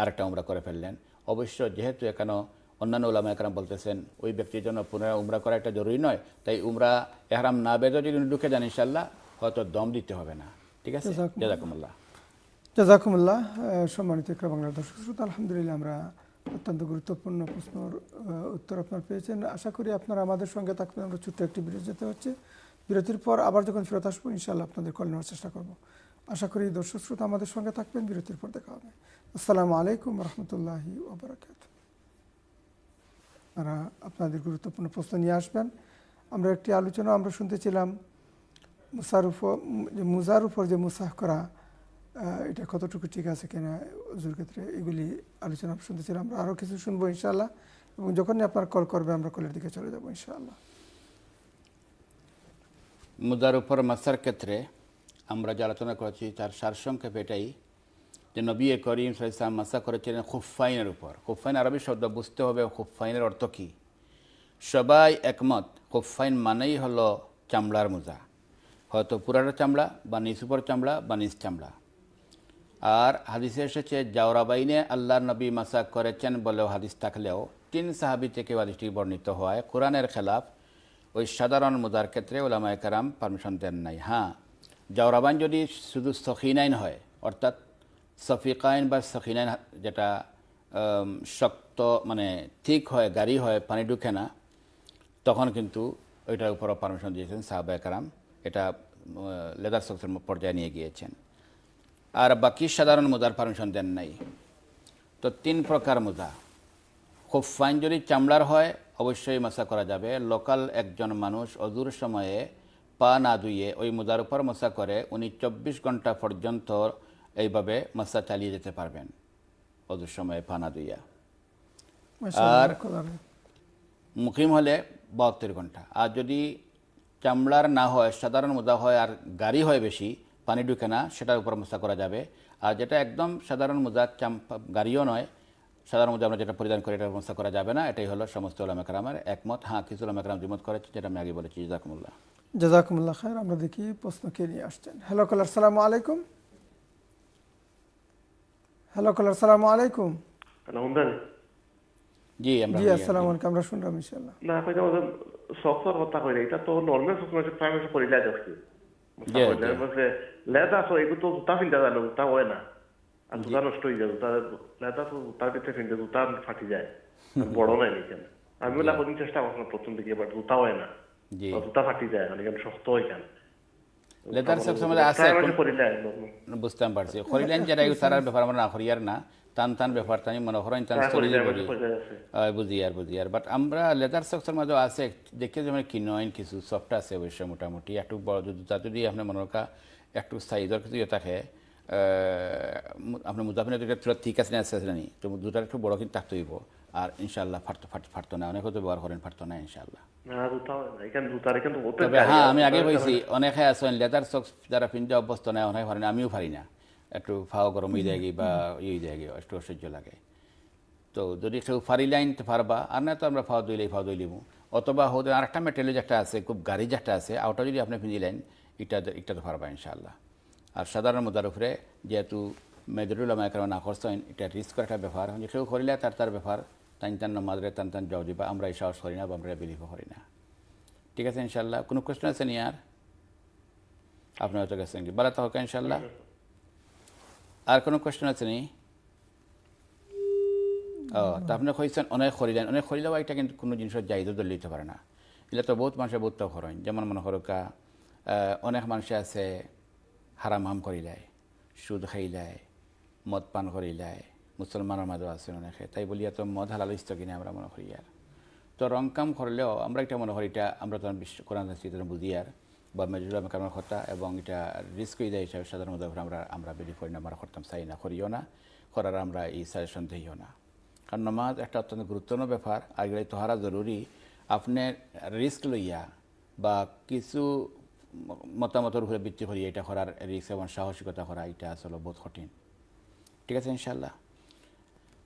আরেকটা উমরা করে ফেললেন অবশ্য যেহেতু এখানে অন্যান্য ওলামা একরাম বলতেছেন ওই ব্যক্তির জন্য পুনরায় উমরা করা এটা জরুরি নয় তাই উমরা এহারাম না বেঁধে যদি ঢুকে যান ইনশাল্লাহ হয়তো দম দিতে হবে না ঠিক আছে জাজাকুমুল্লাহ জাজাকুমুল্লাহ সম্মানিত একরা বাংলার দর্শক শ্রোতা আলহামদুলিল্লাহ আমরা অত্যন্ত গুরুত্বপূর্ণ প্রশ্নর উত্তর আপনারা পেয়েছেন আশা করি আপনারা আমাদের সঙ্গে থাকবেন আমরা ছোট্ট একটি বিরতি যেতে হচ্ছে বিরতির পর আবার যখন ফেরত আসবো ইনশাল্লাহ আপনাদের কল নেওয়ার চেষ্টা করব আশা করি দর্শক শ্রোতা আমাদের সঙ্গে থাকবেন বিরতির পর দেখা হবে আসসালামু আলাইকুম রহমতুল্লাহ আপনারা তারা আপনাদের গুরুত্বপূর্ণ প্রশ্ন নিয়ে আসবেন আমরা একটি আলোচনা আমরা শুনতেছিলাম মুসারুফ যে মুজারুফর উপর যে মুসাহ করা এটা কতটুকু ঠিক আছে কিনা ওজুর ক্ষেত্রে এগুলি আলোচনা শুনতেছিলাম আমরা আরও কিছু শুনবো ইনশাআল্লাহ এবং যখনই আপনার কল করবে আমরা কলের দিকে চলে যাবো ইনশাআল্লাহ মুদার উপর মাসার ক্ষেত্রে আমরা যে আলোচনা করেছি তার সারসংক্ষেপ এটাই যে নবী করিম সাল্লাম মাসা করেছিলেন খুফাইনের উপর খুফাইন আরবি শব্দ বুঝতে হবে খুফাইনের অর্থ কী সবাই একমত খুফাইন মানেই হলো চামড়ার মোজা হয়তো পুরাটা চামড়া বা নিসুপর চামড়া বা নিস চামড়া আর হাদিসে এসেছে জাওরাবাইনে আল্লাহ নবী মাসা করেছেন বলেও হাদিস থাকলেও তিন সাহাবি থেকে হাদিসটি বর্ণিত হয় কোরআনের খেলাফ ওই সাধারণ মোজার ক্ষেত্রে ওলামায় কারাম পারমিশন দেন নাই হ্যাঁ জাওরাবাইন যদি শুধু সখিনাইন হয় অর্থাৎ সফিকাইন বা সখিনাইন যেটা শক্ত মানে ঠিক হয় গাড়ি হয় পানি ঢুকে না তখন কিন্তু ওইটার উপরও পারমিশন দিয়েছেন সাহাবা একরাম এটা লেদার সক্সের পর্যায়ে নিয়ে গিয়েছেন আর বাকি সাধারণ মুদার পারমিশন দেন নাই তো তিন প্রকার মুদা খুব ফাইন যদি চামড়ার হয় অবশ্যই মশা করা যাবে লোকাল একজন মানুষ অদূর সময়ে পা না ধুয়ে ওই মুদার উপর মশা করে উনি চব্বিশ ঘন্টা পর্যন্ত এইভাবে মাস্টার চালিয়ে যেতে পারবেন অদূর সময়ে পানা দুইয়া আর মুকিম হলে বাহাত্তর ঘন্টা আর যদি চামড়ার না হয় সাধারণ মোজা হয় আর গাড়ি হয় বেশি পানি ঢুকে না সেটার উপর মশা করা যাবে আর যেটা একদম সাধারণ মোজা চাম গাড়িও নয় সাধারণ মোজা আমরা যেটা পরিধান করি এটার মশা করা যাবে না এটাই হলো সমস্ত ওলামেকরামের একমত হ্যাঁ কিছু উলামাকরাম দ্বিমত করেছে যেটা আমি আগে বলেছি জাকুমুল্লাহ জাজাকুমুল্লাহ খায়ের আমরা দেখি প্রশ্ন কে নিয়ে আসছেন হ্যালো কলার সালামু আলাইকুম হ্যালো কলার সালাম আলাইকুম জি জি আসসালামু আলাইকুম আমরা শুনলাম ইনশাআল্লাহ না আপনি তো সফটওয়্যার কথা কইলে এটা তো নরমাল সফটওয়্যার প্রাইম এসে পড়িলা দেখছি লেদা তো এগুলো তো জুতা ফিন্দা জানো জুতা হয় না আর জুতা নষ্ট হয়ে যায় জুতা লেদা তো জুতার ভিতরে ফিন্দে জুতা ফাটি যায় বড় নাই কেন আমি বলে চেষ্টা করছিলাম প্রথম দিকে বাট জুতা হয় না জুতা ফাটি যায় মানে শক্ত হয় কেন Letar sebsemele আছে বুঝতাম পারছি খরিলাইন যারা তারার ব্যাপার আমরা না খরিয়ার না টান টান ব্যাপার টানি মনে করেন টান চলে যাবে বুঝি আর বুঝি আর বাট আমরা লেদার সেক্টর মাঝে আছে দেখে মানে কিনোইন কিছু সফট আছে অবশ্য মোটামুটি একটু বড় জুতা যদি আপনি মনে রাখা একটু সাইজের কিছু থাকে আপনার মুজাফিনা দুইটা থ্রিলা ঠিক আছে না আছে নি তো দুটার একটু বড় কিন্তু থাকতে হইব আর ইনশাল্লাহ ফাটতো ফাট ফাটতো না অনেক হয়তো ব্যবহার করেন ফাটতো না ইনশাল্লাহ হ্যাঁ আমি আগে বলছি অনেকে লেদার সক্স যারা অভ্যস্ত না আমিও পারি না একটু ফাও গরম হয়ে যায় বা ইয়ে হয়ে যায় একটু অসহ্য লাগে তো যদি কেউ ফারি লাইন তো ফারবা আর না তো আমরা ফাও দইলেই ফাও দই অথবা হতে আরেকটা মেটেরিয়াল একটা আছে খুব গাড়ি যেটা আছে আউটা যদি আপনি পিঁজি লাইন এটা এটা তো ফারবা ইনশাল্লাহ আর সাধারণ মুদারফরে যেহেতু মেজরুল আমায়করমা নাকর্স এটা রিস্ক একটা ব্যবহার হয় সেও করিলে তার তার ব্যবহার তান তান নমাজরে তান তান জব দিবা আমরা এই সাহস করি না বা আমরা বিলিভ করি না ঠিক আছে ইনশাল্লাহ কোনো কোয়েশ্চেন আছে নি আর আপনার হয়তো গেছেন কি বলা তো ইনশাল্লাহ আর কোনো কোয়েশ্চেন আছে নি ও তা আপনি কইছেন অনেক খরিলেন অনেক খরিলেও এটা কিন্তু কোনো জিনিসের জাহিদ দল দিতে পারে না এটা তো বহুত মানুষের বহুত তো যেমন মনে করো কা অনেক মানুষে আছে হারাম হাম করিলায় সুদ খাইলায় মদ পান করিলায় মুসলমানের মাঝে আছে অনেকে তাই বলিয়া তো মদ হালাল ইস্ত কিনে আমরা মনে করি আর তো রং কাম করলেও আমরা একটা মনে করি এটা আমরা তো বিশ্ব কোরআন বুঝি আর বা মেজুরা কারণ কথা এবং এটা রিস্ক হয়ে যায় হিসাবে সাধারণত আমরা আমরা বেরি করি না আমরা করতাম চাই না করিও না করার আমরা এই সাজেশন দিইও না কারণ নামাজ একটা অত্যন্ত গুরুত্বপূর্ণ ব্যাপার আগে তোহারা জরুরি আপনার রিস্ক লইয়া বা কিছু মতামতের উপরে ভিত্তি কৰি এটা কৰাৰ রিক্স এবং সাহসিকতা করা এটা আসলে বহুত কঠিন ঠিক আছে ইনশাল্লাহ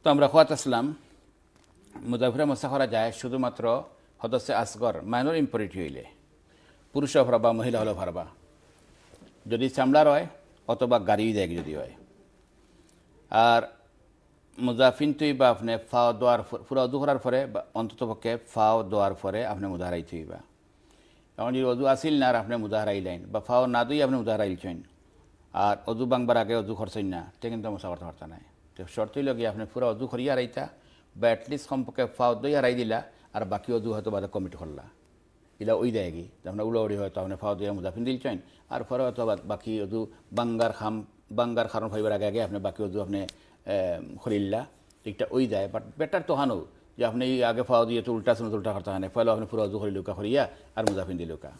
তো আমরা খোয়াত আসলাম মুজাফির মশা করা যায় শুধুমাত্র সদস্য আসগর মাইনর ইম্পরিটি হইলে পুরুষ বা মহিলা হলো ভরবা যদি চামড়ার হয় অথবা গাড়ি দেয় যদি হয় আর মুজাফিন তুই বা আপনি ফাও দোয়ার ফুরা দু করার পরে অন্ততপক্ষে ফাও দোয়ার পরে আপনি মুদাহারাই তুই বা কারণ যদি অজু আসিল না আর আপনি মুজাহারাই লাইন বা ফাও না দুই আপনি মুজাহারাইল চইন আর অজু বাংবার আগে অজু খরচইন না তে কিন্তু মশা করতে পারতা নাই তো শর্ত হইল কি আপনি পুরো অজু খরি হারাইতা বা এটলিস্ট সম্পর্কে ফাও দুই হারাই দিলা আর বাকি অজু হয়তো বাদে কমিট করলা ইলা ওই দেয় কি আপনার উলাউড়ি হয়তো আপনি ফাও দিয়া মুজাফিন দিল চইন আর ফলে হয়তো বাকি অজু বাঙ্গার খাম বাঙ্গার খারণ ফাইবার আগে আগে আপনি বাকি অজু আপনি খরিল্লা ঠিকটা ওই যায় বাট বেটার তো হানো যে আপনি আগে ফাও দিয়ে তো উল্টা শুনে উল্টা করতে হয় না ফলে আপনি পুরো দুহরি লুকা হরিয়া আর মুজাফিন দি লুকা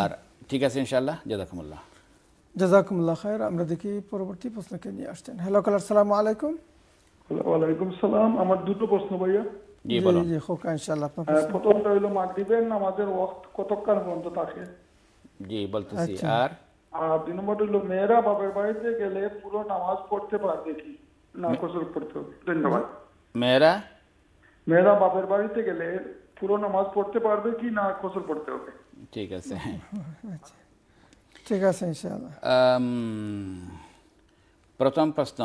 আর ঠিক আছে ইনশাল্লাহ জাজাকুমুল্লাহ জাজাকুমুল্লাহ খায়ের আমরা দেখি পরবর্তী প্রশ্নকে নিয়ে আসছেন হ্যালো কালার সালাম আলাইকুম ওয়ালাইকুম সালাম আমার দুটো প্রশ্ন ভাইয়া জি বলুন জি আপনার হলো নামাজের ওয়াক্ত কতক্ষণ পর্যন্ত থাকে জি বলতেছি আর আচ্ছা। দুই নম্বর হলো মেয়েরা বাবার বাড়িতে গেলে পুরো নামাজ পড়তে পারবে কি না কসর পড়তে হবে ধন্যবাদ মেয়েরা মেয়েরা বাপের বাড়িতে গেলে পুরো নামাজ পড়তে পারবে কি না কসর পড়তে হবে ঠিক আছে ঠিক আছে ইনশাআল্লাহ প্রথম প্রশ্ন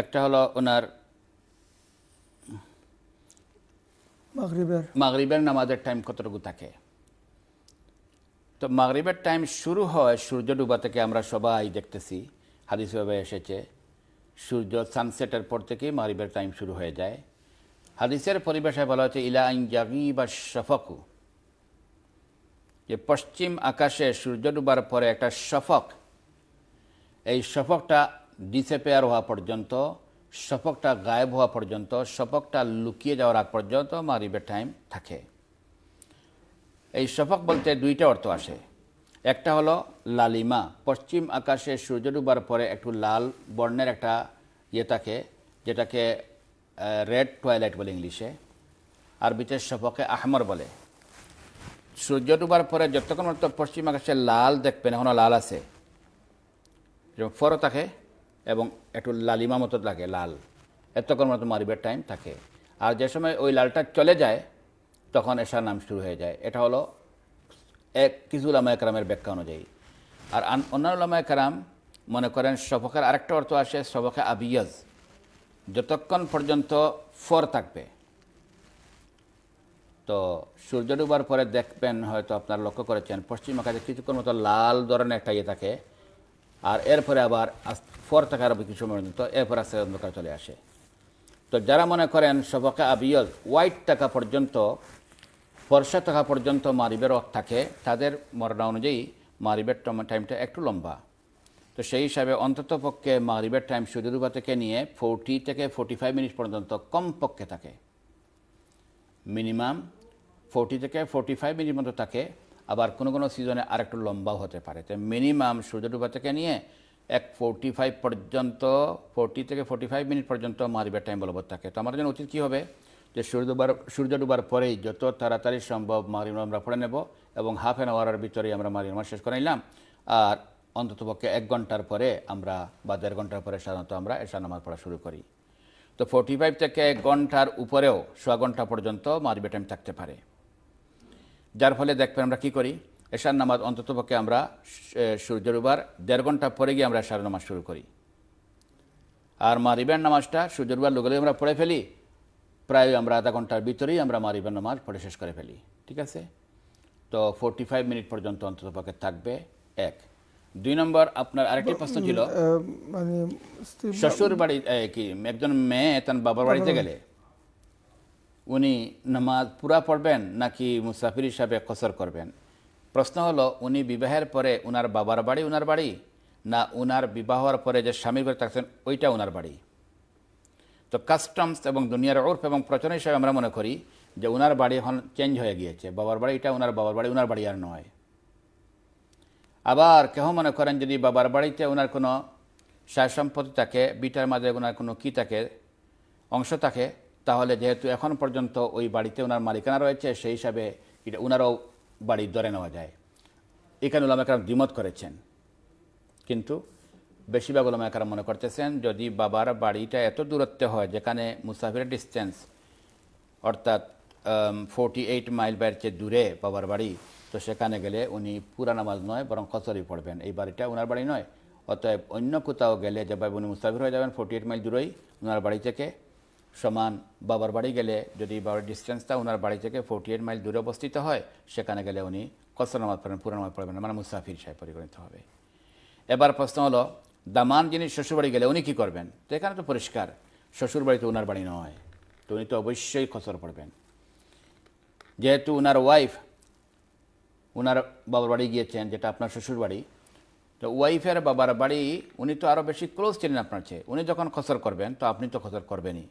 একটা হলো ওনার মাগরিবের মাগরিবের নামাজের টাইম কতটুকু থাকে তো মাগরিবের টাইম শুরু হয় সূর্য ডুবা থেকে আমরা সবাই দেখতেছি হাদিসভাবে এসেছে সূর্য সানসেটের পর থেকে মারিবের টাইম শুরু হয়ে যায় হাদিসের পরিবেশে বলা হচ্ছে ইলা আইন জাগি বা শফকু যে পশ্চিম আকাশে সূর্য ডুবার পরে একটা শফক এই শফকটা ডিসেপেয়ার হওয়া পর্যন্ত শফকটা গায়েব হওয়া পর্যন্ত শফকটা লুকিয়ে যাওয়ার আগ পর্যন্ত মারিবের টাইম থাকে এই শফক বলতে দুইটা অর্থ আসে একটা হলো লালিমা পশ্চিম আকাশে সূর্য ডুবার পরে একটু লাল বর্ণের একটা ইয়ে থাকে যেটাকে রেড টয়লাইট বলে ইংলিশে আর আরবিতে সপকে আহমর বলে সূর্য ডুবার পরে যতক্ষণ মতো পশ্চিম আকাশে লাল দেখবেন এখনও লাল আছে যেমন ফরও থাকে এবং একটু লালিমা মতো লাগে লাল এতক্ষণ মতো মারিবের টাইম থাকে আর যে সময় ওই লালটা চলে যায় তখন এসার নাম শুরু হয়ে যায় এটা হলো এক কিছু লামায় কারামের ব্যাখ্যা অনুযায়ী আর অন্যান্য লামায় কারাম মনে করেন সবকের আরেকটা অর্থ আসে সবকে আবিয়াজ যতক্ষণ পর্যন্ত ফর থাকবে তো সূর্য ডুবার পরে দেখবেন হয়তো আপনার লক্ষ্য করেছেন পশ্চিম আকাশে কিছুক্ষণ মতো লাল ধরনের একটা ইয়ে থাকে আর এরপরে আবার ফর থাকার কিছু পর্যন্ত এরপর আস্তে অন্ধকার চলে আসে তো যারা মনে করেন সবকে আবিয়ল হোয়াইট টাকা পর্যন্ত ফর্সা থাকা পর্যন্ত মারিবের রথ থাকে তাদের মরণা অনুযায়ী মারিবের টাইমটা একটু লম্বা তো সেই হিসাবে অন্তত পক্ষে মারিবের টাইম সূর্যডুবা থেকে নিয়ে ফোরটি থেকে ফোর্টি ফাইভ মিনিট পর্যন্ত কম পক্ষে থাকে মিনিমাম ফোরটি থেকে ফোর্টি ফাইভ মিনিট মতো থাকে আবার কোনো কোনো সিজনে আরেকটু লম্বাও হতে পারে তো মিনিমাম সূর্যডুবা থেকে নিয়ে এক ফোর্টি ফাইভ পর্যন্ত ফোরটি থেকে ফোর্টি ফাইভ মিনিট পর্যন্ত মারিবের টাইম বলবৎ থাকে তো আমাদের জন্য উচিত কী হবে যে সূর্য ডুবার সূর্য ডুবার পরেই যত তাড়াতাড়ি সম্ভব মারিন আমরা পড়ে নেব এবং হাফ অ্যান আওয়ারের ভিতরেই আমরা মারিনমা শেষ করে নিলাম আর অন্ততপক্ষে এক ঘন্টার পরে আমরা বা দেড় ঘন্টার পরে সাধারণত আমরা এশা নামাজ পড়া শুরু করি তো ফোর্টি ফাইভ থেকে এক ঘন্টার উপরেও সোয়া ঘন্টা পর্যন্ত মারিবে টাইম থাকতে পারে যার ফলে দেখবেন আমরা কি করি এশার নামাজ অন্ততপক্ষে আমরা সূর্য ডুবার দেড় ঘন্টা পরে গিয়ে আমরা এশার নামাজ শুরু করি আর মারিবের নামাজটা সূর্য ডুবার লোকালে আমরা পড়ে ফেলি প্রায় আমরা আধা ঘন্টার ভিতরেই আমরা মারিবা নামাজ পড়ে শেষ করে ফেলি ঠিক আছে তো ফোরটি ফাইভ মিনিট পর্যন্ত অন্তত পক্ষে থাকবে এক দুই নম্বর আপনার আরেকটি প্রশ্ন ছিল মানে শ্বশুর বাড়ি কি একজন মেয়ে তার বাবার বাড়িতে গেলে উনি নামাজ পুরা পড়বেন নাকি মুসাফির হিসাবে কসর করবেন প্রশ্ন হলো উনি বিবাহের পরে উনার বাবার বাড়ি উনার বাড়ি না উনার বিবাহর পরে যে স্বামীর বাড়ি থাকছেন ওইটা উনার বাড়ি তো কাস্টমস এবং দুনিয়ার ওরফ এবং প্রচলন হিসাবে আমরা মনে করি যে ওনার বাড়ি এখন চেঞ্জ হয়ে গিয়েছে বাবার বাড়ি এটা ওনার বাবার বাড়ি ওনার বাড়ি আর নয় আবার কেহ মনে করেন যদি বাবার বাড়িতে ওনার কোনো সার সম্পত্তি থাকে বিটার মাঝে ওনার কোনো কী থাকে অংশ থাকে তাহলে যেহেতু এখন পর্যন্ত ওই বাড়িতে ওনার মালিকানা রয়েছে সেই হিসাবে এটা ওনারও বাড়ি ধরে নেওয়া যায় এখানে ওলামাকরাম দ্বিমত করেছেন কিন্তু বেশিরভাগ ওলামায়কার মনে করতেছেন যদি বাবার বাড়িটা এত দূরত্বে হয় যেখানে মুসাফিরের ডিস্টেন্স অর্থাৎ ফোরটি এইট মাইল বাইর চেয়ে দূরে বাবার বাড়ি তো সেখানে গেলে উনি পুরা নামাজ নয় বরং খসরি পড়বেন এই বাড়িটা ওনার বাড়ি নয় অতএব অন্য কোথাও গেলে যেভাবে উনি মুসাফির হয়ে যাবেন ফোরটি এইট মাইল দূরেই ওনার বাড়ি থেকে সমান বাবার বাড়ি গেলে যদি বাবার ডিস্টেন্সটা ওনার বাড়ি থেকে ফোর্টি এইট মাইল দূরে অবস্থিত হয় সেখানে গেলে উনি কসর নামাজ পড়বেন পুরা নামাজ পড়বেন মানে মুসাফির সাহেব পরিগণিত হবে এবার প্রশ্ন হলো দামান যিনি শ্বশুরবাড়ি গেলে উনি কী করবেন তো এখানে তো পরিষ্কার শ্বশুরবাড়ি তো ওনার বাড়ি নয় তো উনি তো অবশ্যই খসর পড়বেন যেহেতু ওনার ওয়াইফ ওনার বাবার বাড়ি গিয়েছেন যেটা আপনার শ্বশুরবাড়ি তো ওয়াইফের বাবার বাড়ি উনি তো আরও বেশি ক্লোজ ছিলেন আপনার চেয়ে উনি যখন খসর করবেন তো আপনি তো খসর করবেনই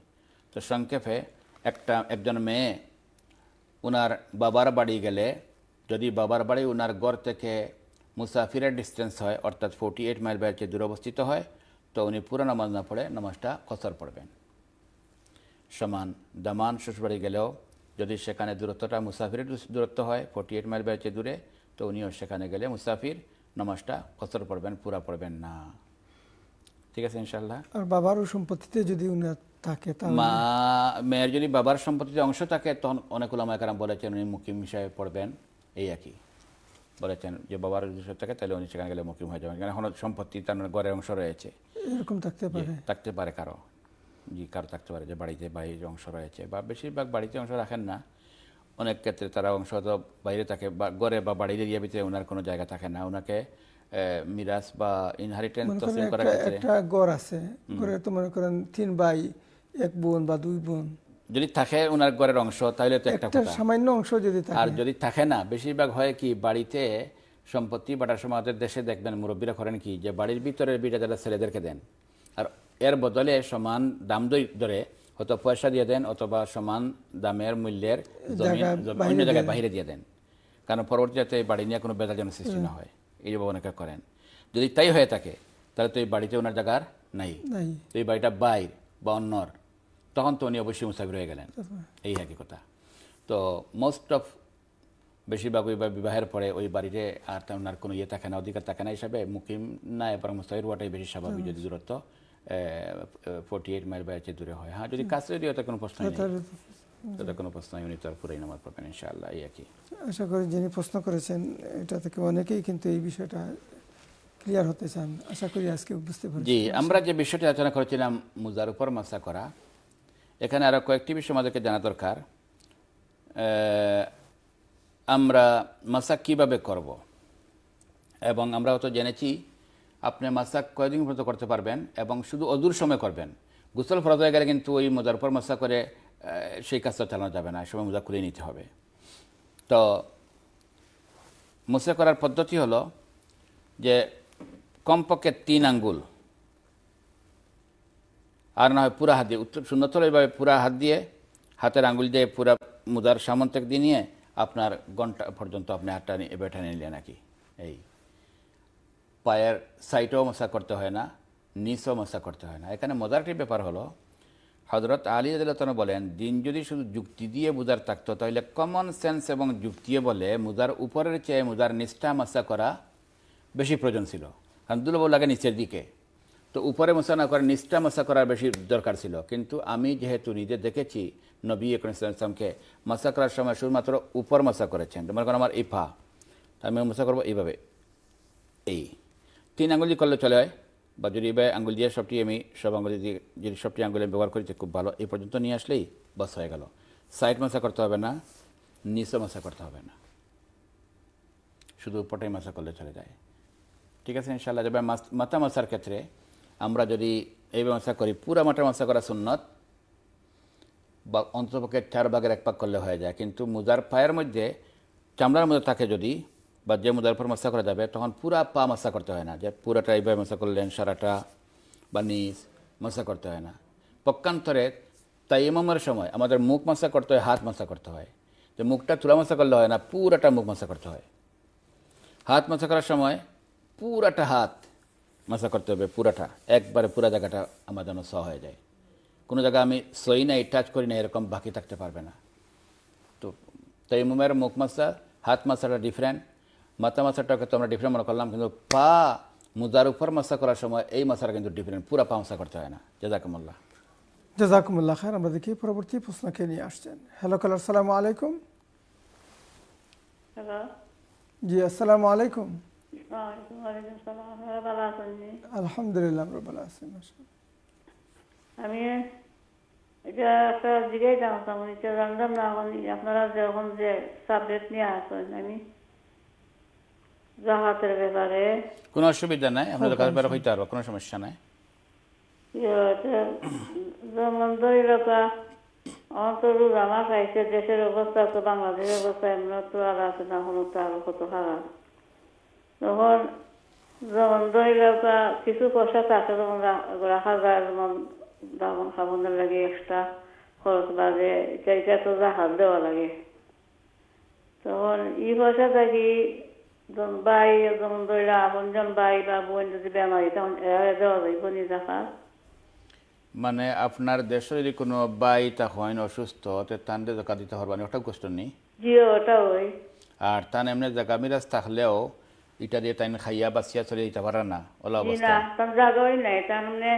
তো সংক্ষেপে একটা একজন মেয়ে ওনার বাবার বাড়ি গেলে যদি বাবার বাড়ি ওনার ঘর থেকে মুসাফিরের ডিস্টেন্স হয় অর্থাৎ ফোর্টি এইট মাইল বাইরে দূর অবস্থিত হয় তো উনি পুরো নামাজ না পড়ে নামাজটা কসর পড়বেন সমান দামান শ্বশুরবাড়ি গেলেও যদি সেখানে দূরত্বটা মুসাফিরের দূরত্ব হয় ফোর্টি এইট মাইল বাইরে দূরে তো উনিও সেখানে গেলে মুসাফির নামাজটা কসর পড়বেন পুরা পড়বেন না ঠিক আছে ইনশাল্লাহ আর বাবারও সম্পত্তিতে যদি উনি থাকে মা মেয়ের যদি বাবার সম্পত্তিতে অংশ থাকে তখন অনেক ওলামায় কারণ বলেছেন উনি মুকিম হিসাবে পড়বেন এই একই বলেছেন যে বাবার দুশো থাকে তাহলে উনি সেখানে গেলে মুকিম হয়ে যাবেন কারণ এখনও সম্পত্তি তার গড়ের মানে অংশ রয়েছে এরকম থাকতে পারে থাকতে পারে কারো জি কারো থাকতে পারে যে বাড়িতে বাইরের অংশ রয়েছে বা বেশিরভাগ বাড়িতে অংশ রাখেন না অনেক ক্ষেত্রে তারা অংশ তো বাইরে থাকে বা গড়ে বা বাড়ির এরিয়া ভিতরে ওনার কোনো জায়গা থাকে না ওনাকে মিরাস বা ইনহারিটেন্স তসলিম করা একটা গড় আছে গড়ে তো মনে করেন তিন ভাই এক বোন বা দুই বোন যদি থাকে ওনার ঘরের অংশ তাহলে তো একটা সামান্য অংশ যদি আর যদি থাকে না বেশিরভাগ হয় কি বাড়িতে সম্পত্তি বাটার সময় আমাদের দেশে দেখবেন মুরব্বীরা করেন কি যে বাড়ির ভিতরের বিটা যারা ছেলেদেরকে দেন আর এর বদলে সমান দাম ধরে হয়তো পয়সা দিয়ে দেন অথবা সমান দামের মূল্যের অন্য জায়গায় বাহিরে দিয়ে দেন কারণ পরবর্তীতে এই বাড়ি নিয়ে কোনো বেদার যেন সৃষ্টি না হয় এই অনেকে করেন যদি তাই হয়ে থাকে তাহলে তো এই বাড়িতে ওনার জায়গার নাই তো এই বাড়িটা বাইর বা অন্যর তখন তো উনি অবশ্যই মুসাফির হয়ে গেলেন এই একই কথা তো মোস্ট অফ বেশিরভাগ ওই বিবাহের পরে ওই বাড়িতে আর তেমন কোনো ইয়ে থাকে না অধিকার থাকে না হিসাবে মুকিম না বরং মুস্তাহির হওয়াটাই বেশি স্বাভাবিক যদি দূরত্ব ফোর্টি এইট মাইল বা দূরে হয় হ্যাঁ যদি কাছে যদি ওটা কোনো প্রশ্ন নেই কোনো প্রশ্ন উনি তো আর পুরাই নামাজ পাবেন ইনশাআল্লাহ এই একই আশা করি যিনি প্রশ্ন করেছেন এটা থেকে অনেকেই কিন্তু এই বিষয়টা ক্লিয়ার হতে চান আশা করি আজকে বুঝতে পারছি জি আমরা যে বিষয়টি আলোচনা করেছিলাম মুজার উপর মাসা করা এখানে আরও কয়েকটি বিষয় আমাদেরকে জানা দরকার আমরা মাসাক কীভাবে করব এবং আমরা হয়তো জেনেছি আপনি মাসাক কয়দিন পর্যন্ত করতে পারবেন এবং শুধু অদূর সময় করবেন গুসল ফরজ হয়ে গেলে কিন্তু ওই মোজার পর মাসা করে সেই কাজটা চালানো যাবে না সময় মোজা খুলে নিতে হবে তো মোসা করার পদ্ধতি হলো যে কমপক্ষে তিন আঙ্গুল আর না হয় পুরা হাত দিয়ে উত্তর সুন্নত এইভাবে পুরা হাত দিয়ে হাতের আঙুল দিয়ে পুরা মুদার সামন থেকে দিয়ে নিয়ে আপনার ঘন্টা পর্যন্ত আপনি হাতটা এবার টেনে নিলেন নাকি এই পায়ের সাইটেও মশা করতে হয় না নিচও মশা করতে হয় না এখানে মজারটির ব্যাপার হলো হজরত আলী আদালতন বলেন দিন যদি শুধু যুক্তি দিয়ে মুদার থাকতো তাহলে কমন সেন্স এবং যুক্তিয়ে বলে মুদার উপরের চেয়ে মুদার নিষ্ঠা মশা করা বেশি প্রয়োজন ছিল কারণ দুর্বল লাগে নিচের দিকে তো উপরে মশা না করে নিষ্ঠা মশা করার বেশি দরকার ছিল কিন্তু আমি যেহেতু নিজে দেখেছি নবী ইকরামকে মশা করার সময় শুধুমাত্র উপর মশা করেছেন মনে করেন আমার ইফা আমি মশা করবো এইভাবে এই তিন আঙ্গুলি করলে চলে হয় বা যদি এবার আঙ্গুল দিয়ে সবটি আমি সব আঙুলি দিয়ে যদি সবটি আঙুলি আমি ব্যবহার করেছি খুব ভালো এই পর্যন্ত নিয়ে আসলেই বাস হয়ে গেল সাইড মশা করতে হবে না নিচে মশা করতে হবে না শুধু উপরটাই মশা করলে চলে যায় ঠিক আছে ইনশাল্লাহ যাবে মাথা মশার ক্ষেত্রে আমরা যদি এই ব্যবস্থা করি পুরা মাঠের মাসা করা সুন্নত বা অন্তপক্ষে চার ভাগের এক পাক করলে হয়ে যায় কিন্তু মুজার পায়ের মধ্যে চামড়ার মধ্যে থাকে যদি বা যে মুজার পর মশা করা যাবে তখন পুরা পা মশা করতে হয় না যে পুরাটা এইভাবে মশা করলেন সারাটা বা নিজ মশা করতে হয় না পক্ষান্তরে তাই ইমামের সময় আমাদের মুখ মশা করতে হয় হাত মশা করতে হয় যে মুখটা চুলা মশা করলে হয় না পুরাটা মুখ মশা করতে হয় হাত মশা করার সময় পুরাটা হাত মাসা করতে হবে পুরাটা একবারে পুরা জায়গাটা আমার যেন স হয়ে যায় কোনো জায়গা আমি সই নাই টাচ করি না এরকম বাকি থাকতে পারবে না তো তাই মোমের মুখ মাসা হাত মাসাটা ডিফারেন্ট মাথা মাসাটাকে তো আমরা ডিফারেন্ট মনে করলাম কিন্তু পা মুদার উপর মাসা করার সময় এই মাসাটা কিন্তু ডিফারেন্ট পুরা পা মাসা করতে হয় না জেজাকুমুল্লাহ জেজাকুমুল্লাহ খান আমরা দেখি পরবর্তী প্রশ্নকে নিয়ে আসছেন হ্যালো কালার সালাম আলাইকুম জি আসসালামু আলাইকুম আলহামদুলিল্লাহ রবাল আমি এটা একটা জানতাম না এখন আপনারা যখন যে সাবজেক্ট নিয়ে আসেন আমি ব্যাপারে কোনো অসুবিধা নাই আপনাদের হইতে পারবো কোনো সমস্যা নাই ইয়ে, যেমন দরিদ্রতা আমার তো রোজা দেশের অবস্থা তো বাংলাদেশের অবস্থা এমন তো আর আছে না হলো তো আরো কত খারাপ তখন যেমন ধরলে কিছু পয়সা থাকে যেমন রাখা যায় যেমন দাবন খাবনের লাগে এক্সট্রা খরচ বাজে এটা এটা তো যা দেওয়া লাগে তখন ই পয়সা থাকি যখন বাই যেমন ধরলে আপনজন বাই বা বোন যদি বেমারি তখন এভাবে দেওয়া যাইব নিজা খাস মানে আপনার দেশের যদি কোনো বাই তখন অসুস্থ তে তানরে জাকা দিতে পারবানি ওটা কষ্ট নেই জি ওটা ওই আর তান এমনি জাকা মিরাজ থাকলেও ইটা দিয়ে তাইন খাইয়া বাসিয়া চলে যেতে পারা না ওলা অবস্থা জাগই নাই তার মানে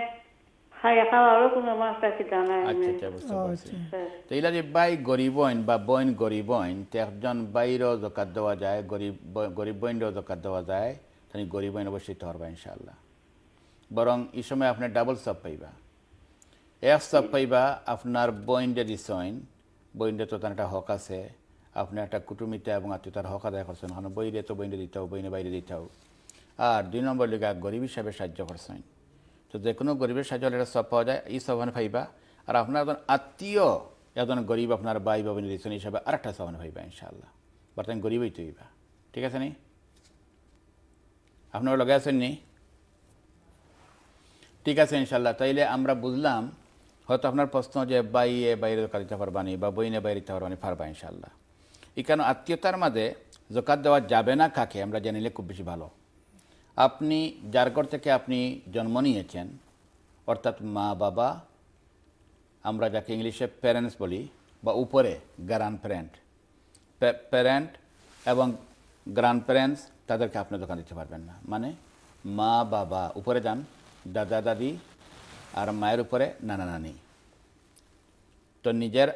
বাই গরিব বা বইন গরিব আইন একজন বাইরও জকাত দেওয়া যায় গরিব গরিব বইনরও জকাত দেওয়া যায় তাহলে গরিব আইন অবশ্যই ইনশাল্লাহ বরং এই সময় আপনি ডাবল সব পাইবা এক সব পাইবা আপনার বইন্ডে দিস বইন্ডে তো তার একটা হক আছে আপনি একটা কুটুমিতে এবং আত্মীয়তার হক আদায় করছেন হন বইরে তো বইনে দিতে হবে বইনে বাইরে দিতে হোক আর দুই নম্বর লিগে গরিব হিসাবে সাহায্য করছেন তো যে কোনো গরিবের সাহায্য হলে এটা সব পাওয়া যায় এই সবান ভাইবা আর আপনার একজন আত্মীয় একজন গরিব আপনার বাই বা বইনে দিচ্ছেন হিসাবে আর একটা সবান ভাইবা ইনশাল্লাহ বর্তমান গরিবই তৈবা ঠিক আছে নি আপনার লগে আছেন নি ঠিক আছে ইনশাল্লাহ তাইলে আমরা বুঝলাম হয়তো আপনার প্রশ্ন যে বাইয়ে বাইরে দিতে পারবানি বা বইনে বাইরে দিতে পারবানি পারবা ইনশাল্লাহ এখানে আত্মীয়তার মাঝে জকাত দেওয়া যাবে না কাকে আমরা জানিলে খুব বেশি ভালো আপনি যার ঘর থেকে আপনি জন্ম নিয়েছেন অর্থাৎ মা বাবা আমরা যাকে ইংলিশে প্যারেন্টস বলি বা উপরে গ্রান্ড প্যারেন্ট প্যারেন্ট এবং গ্রান্ড প্যারেন্টস তাদেরকে আপনি দোকান দিতে পারবেন না মানে মা বাবা উপরে যান দাদা দাদি আর মায়ের উপরে নানা নানি তো নিজের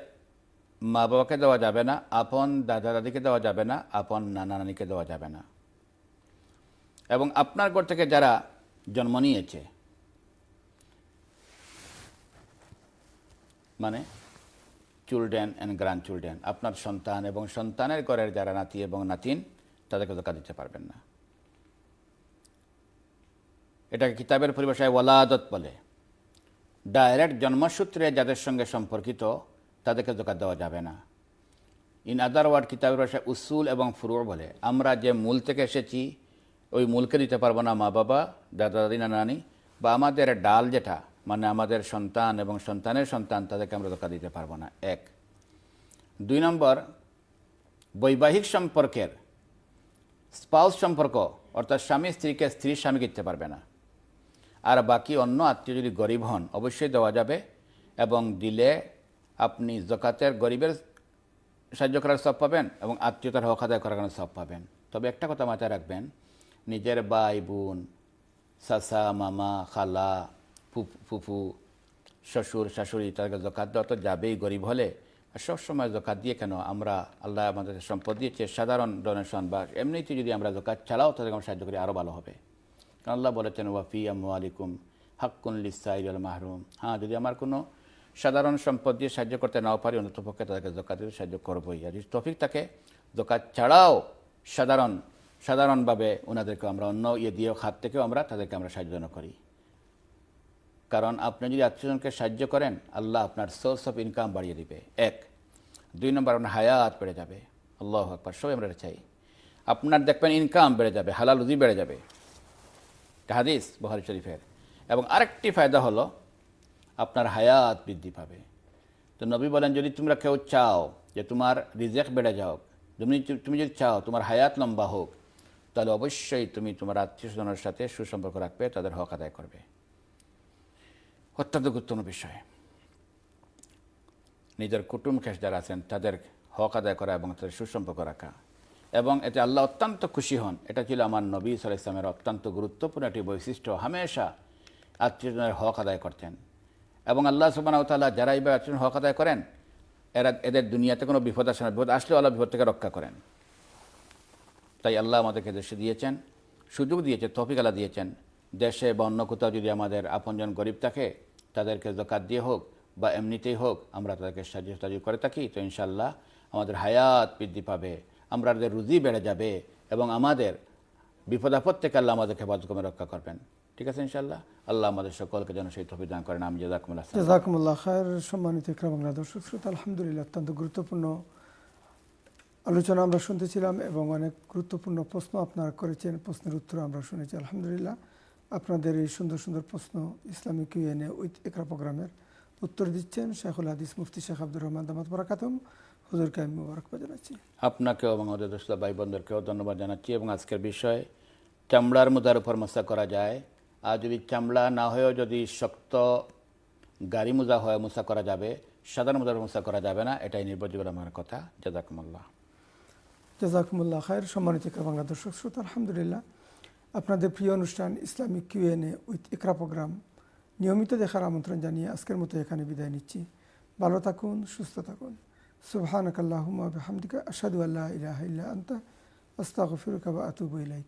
মা বাবাকে দেওয়া যাবে না আপন দাদা দাদিকে দেওয়া যাবে না আপন নানা নানিকে দেওয়া যাবে না এবং আপনার ঘর থেকে যারা জন্ম নিয়েছে মানে চিলড্রেন অ্যান্ড গ্র্যান্ড চিলড্রেন আপনার সন্তান এবং সন্তানের ঘরের যারা নাতি এবং নাতিন তাদেরকে ধোকা দিতে পারবেন না এটাকে কিতাবের পরিভাষায় ওয়ালাদত বলে ডাইরেক্ট জন্মসূত্রে যাদের সঙ্গে সম্পর্কিত তাদেরকে জোকাত দেওয়া যাবে না ইন আদার ওয়ার্ড কিতাবের ভাষায় উসুল এবং ফুরু বলে আমরা যে মূল থেকে এসেছি ওই মূলকে দিতে পারবো না মা বাবা দাদা দাদি না নানি বা আমাদের ডাল যেটা মানে আমাদের সন্তান এবং সন্তানের সন্তান তাদেরকে আমরা ধোকা দিতে পারবো না এক দুই নম্বর বৈবাহিক সম্পর্কের স্পাউস সম্পর্ক অর্থাৎ স্বামী স্ত্রীকে স্ত্রী স্বামী দিতে পারবে না আর বাকি অন্য আত্মীয় যদি গরিব হন অবশ্যই দেওয়া যাবে এবং দিলে আপনি জকাতের গরিবের সাহায্য করার সব পাবেন এবং আত্মীয়তার হক আদায় করার কারণে সব পাবেন তবে একটা কথা মাথায় রাখবেন নিজের বাই বোন সাসা মামা খালা ফুফু শ্বশুর শাশুড়ি তাদেরকে জকাত দেওয়া তো যাবেই গরিব হলে সবসময় জকাত দিয়ে কেন আমরা আল্লাহ আমাদের সম্পদ দিয়েছে সাধারণ ডোনেশন বা এমনিতে যদি আমরা জকাত ছাড়াও তাদেরকে আমরা সাহায্য করি আরও ভালো হবে কারণ আল্লাহ বলেছেন ওয়াফি আম আলিকুম হাক্কুন লিসাইল মাহরুম হ্যাঁ যদি আমার কোনো সাধারণ সম্পদ দিয়ে সাহায্য করতে নাও পারি পক্ষে তাদেরকে জোকাত দিতে সাহায্য করবোই আর যদি তফিক থাকে জোকাত ছাড়াও সাধারণ সাধারণভাবে ওনাদেরকে আমরা অন্য ইয়ে দিয়েও হাত থেকেও আমরা তাদেরকে আমরা সাহায্য করি কারণ আপনি যদি আত্মীয়জনকে সাহায্য করেন আল্লাহ আপনার সোর্স অফ ইনকাম বাড়িয়ে দিবে এক দুই নম্বর আপনার হায়াত বেড়ে যাবে আল্লাহ আকবর সবাই আমরা চাই আপনার দেখবেন ইনকাম বেড়ে যাবে হালাল বেড়ে যাবে হাদিস বহারি শরীফের এবং আরেকটি ফায়দা হলো আপনার হায়াত বৃদ্ধি পাবে তো নবী বলেন যদি তোমরা কেউ চাও যে তোমার রিজেক বেড়ে যাও তুমি তুমি যদি চাও তোমার হায়াত লম্বা হোক তাহলে অবশ্যই তুমি তোমার আত্মীয় স্বজনের সাথে সুসম্পর্ক রাখবে তাদের হক আদায় করবে অত্যন্ত গুরুত্বপূর্ণ বিষয় নিজের কুটুম খেস যারা আছেন তাদের হক আদায় করা এবং তাদের সুসম্পর্ক রাখা এবং এতে আল্লাহ অত্যন্ত খুশি হন এটা ছিল আমার নবী সাল ইসলামের অত্যন্ত গুরুত্বপূর্ণ একটি বৈশিষ্ট্য হামেশা আত্মীয়জনের হক আদায় করতেন এবং আল্লাহ সুবানাউতাল্লাহ যারা এইভাবে আচরণ হক আদায় করেন এরা এদের দুনিয়াতে কোনো বিপদ আসে না বিপদ আসলেও আল্লাহ বিপদ থেকে রক্ষা করেন তাই আল্লাহ আমাদেরকে দেশে দিয়েছেন সুযোগ দিয়েছে তফিক আলা দিয়েছেন দেশে বা অন্য কোথাও যদি আমাদের আপনজন গরিব থাকে তাদেরকে জকাত দিয়ে হোক বা এমনিতেই হোক আমরা তাদেরকে সাহায্য সাহায্য করে থাকি তো ইনশাল্লাহ আমাদের হায়াত বৃদ্ধি পাবে আমরা রুজি বেড়ে যাবে এবং আমাদের বিপদাপদ থেকে আল্লাহ আমাদেরকে বাদকমে রক্ষা করবেন ঠিক আছে ইনশাল্লাহ আল্লাহ আমাদের সকলকে যেন সেই তফি দান করেন আমি জাজাকুমুল্লাহ জাজাকুমুল্লাহ খায়ের সম্মানিত ইকরাম বাংলা দর্শক শ্রোতা আলহামদুলিল্লাহ অত্যন্ত গুরুত্বপূর্ণ আলোচনা আমরা শুনতেছিলাম এবং অনেক গুরুত্বপূর্ণ প্রশ্ন আপনারা করেছেন প্রশ্নের উত্তর আমরা শুনেছি আলহামদুলিল্লাহ আপনাদের এই সুন্দর সুন্দর প্রশ্ন ইসলামিক ইউএনএ উইথ একরা প্রোগ্রামের উত্তর দিচ্ছেন শেখুল হাদিস মুফতি শেখ আব্দুর রহমান দামাত বরাকাতম হুজুরকে আমি মুবারকবাদ জানাচ্ছি আপনাকেও এবং আমাদের দোষলা ভাই বোনদেরকেও ধন্যবাদ জানাচ্ছি এবং আজকের বিষয় চামড়ার মুদার উপর মশা করা যায় আর যদি চামড়া না হয়েও যদি শক্ত গাড়ি মোজা হয় মোসা করা যাবে সাধারণ মোজার মোসা করা যাবে না এটাই নির্ভরযোগ্য আমার কথা জাজাকুমুল্লাহ জাজাকুমুল্লাহ খায়ের সম্মানিত বাংলা দর্শক শ্রোত আলহামদুলিল্লাহ আপনাদের প্রিয় অনুষ্ঠান Islamic Q N A with Iqra programme নিয়মিত দেখার আমন্ত্রণ জানিয়ে আজকের মতো এখানে বিদায় নিচ্ছি ভালো থাকুন সুস্থ থাকুন সুবহানাকাল্লাহুম্মা বিহামদিকা আশহাদু আল্লা ইলাহা ইল্লা আনতা আস্তাগফিরুকা ওয়া আতুবু ইলাইক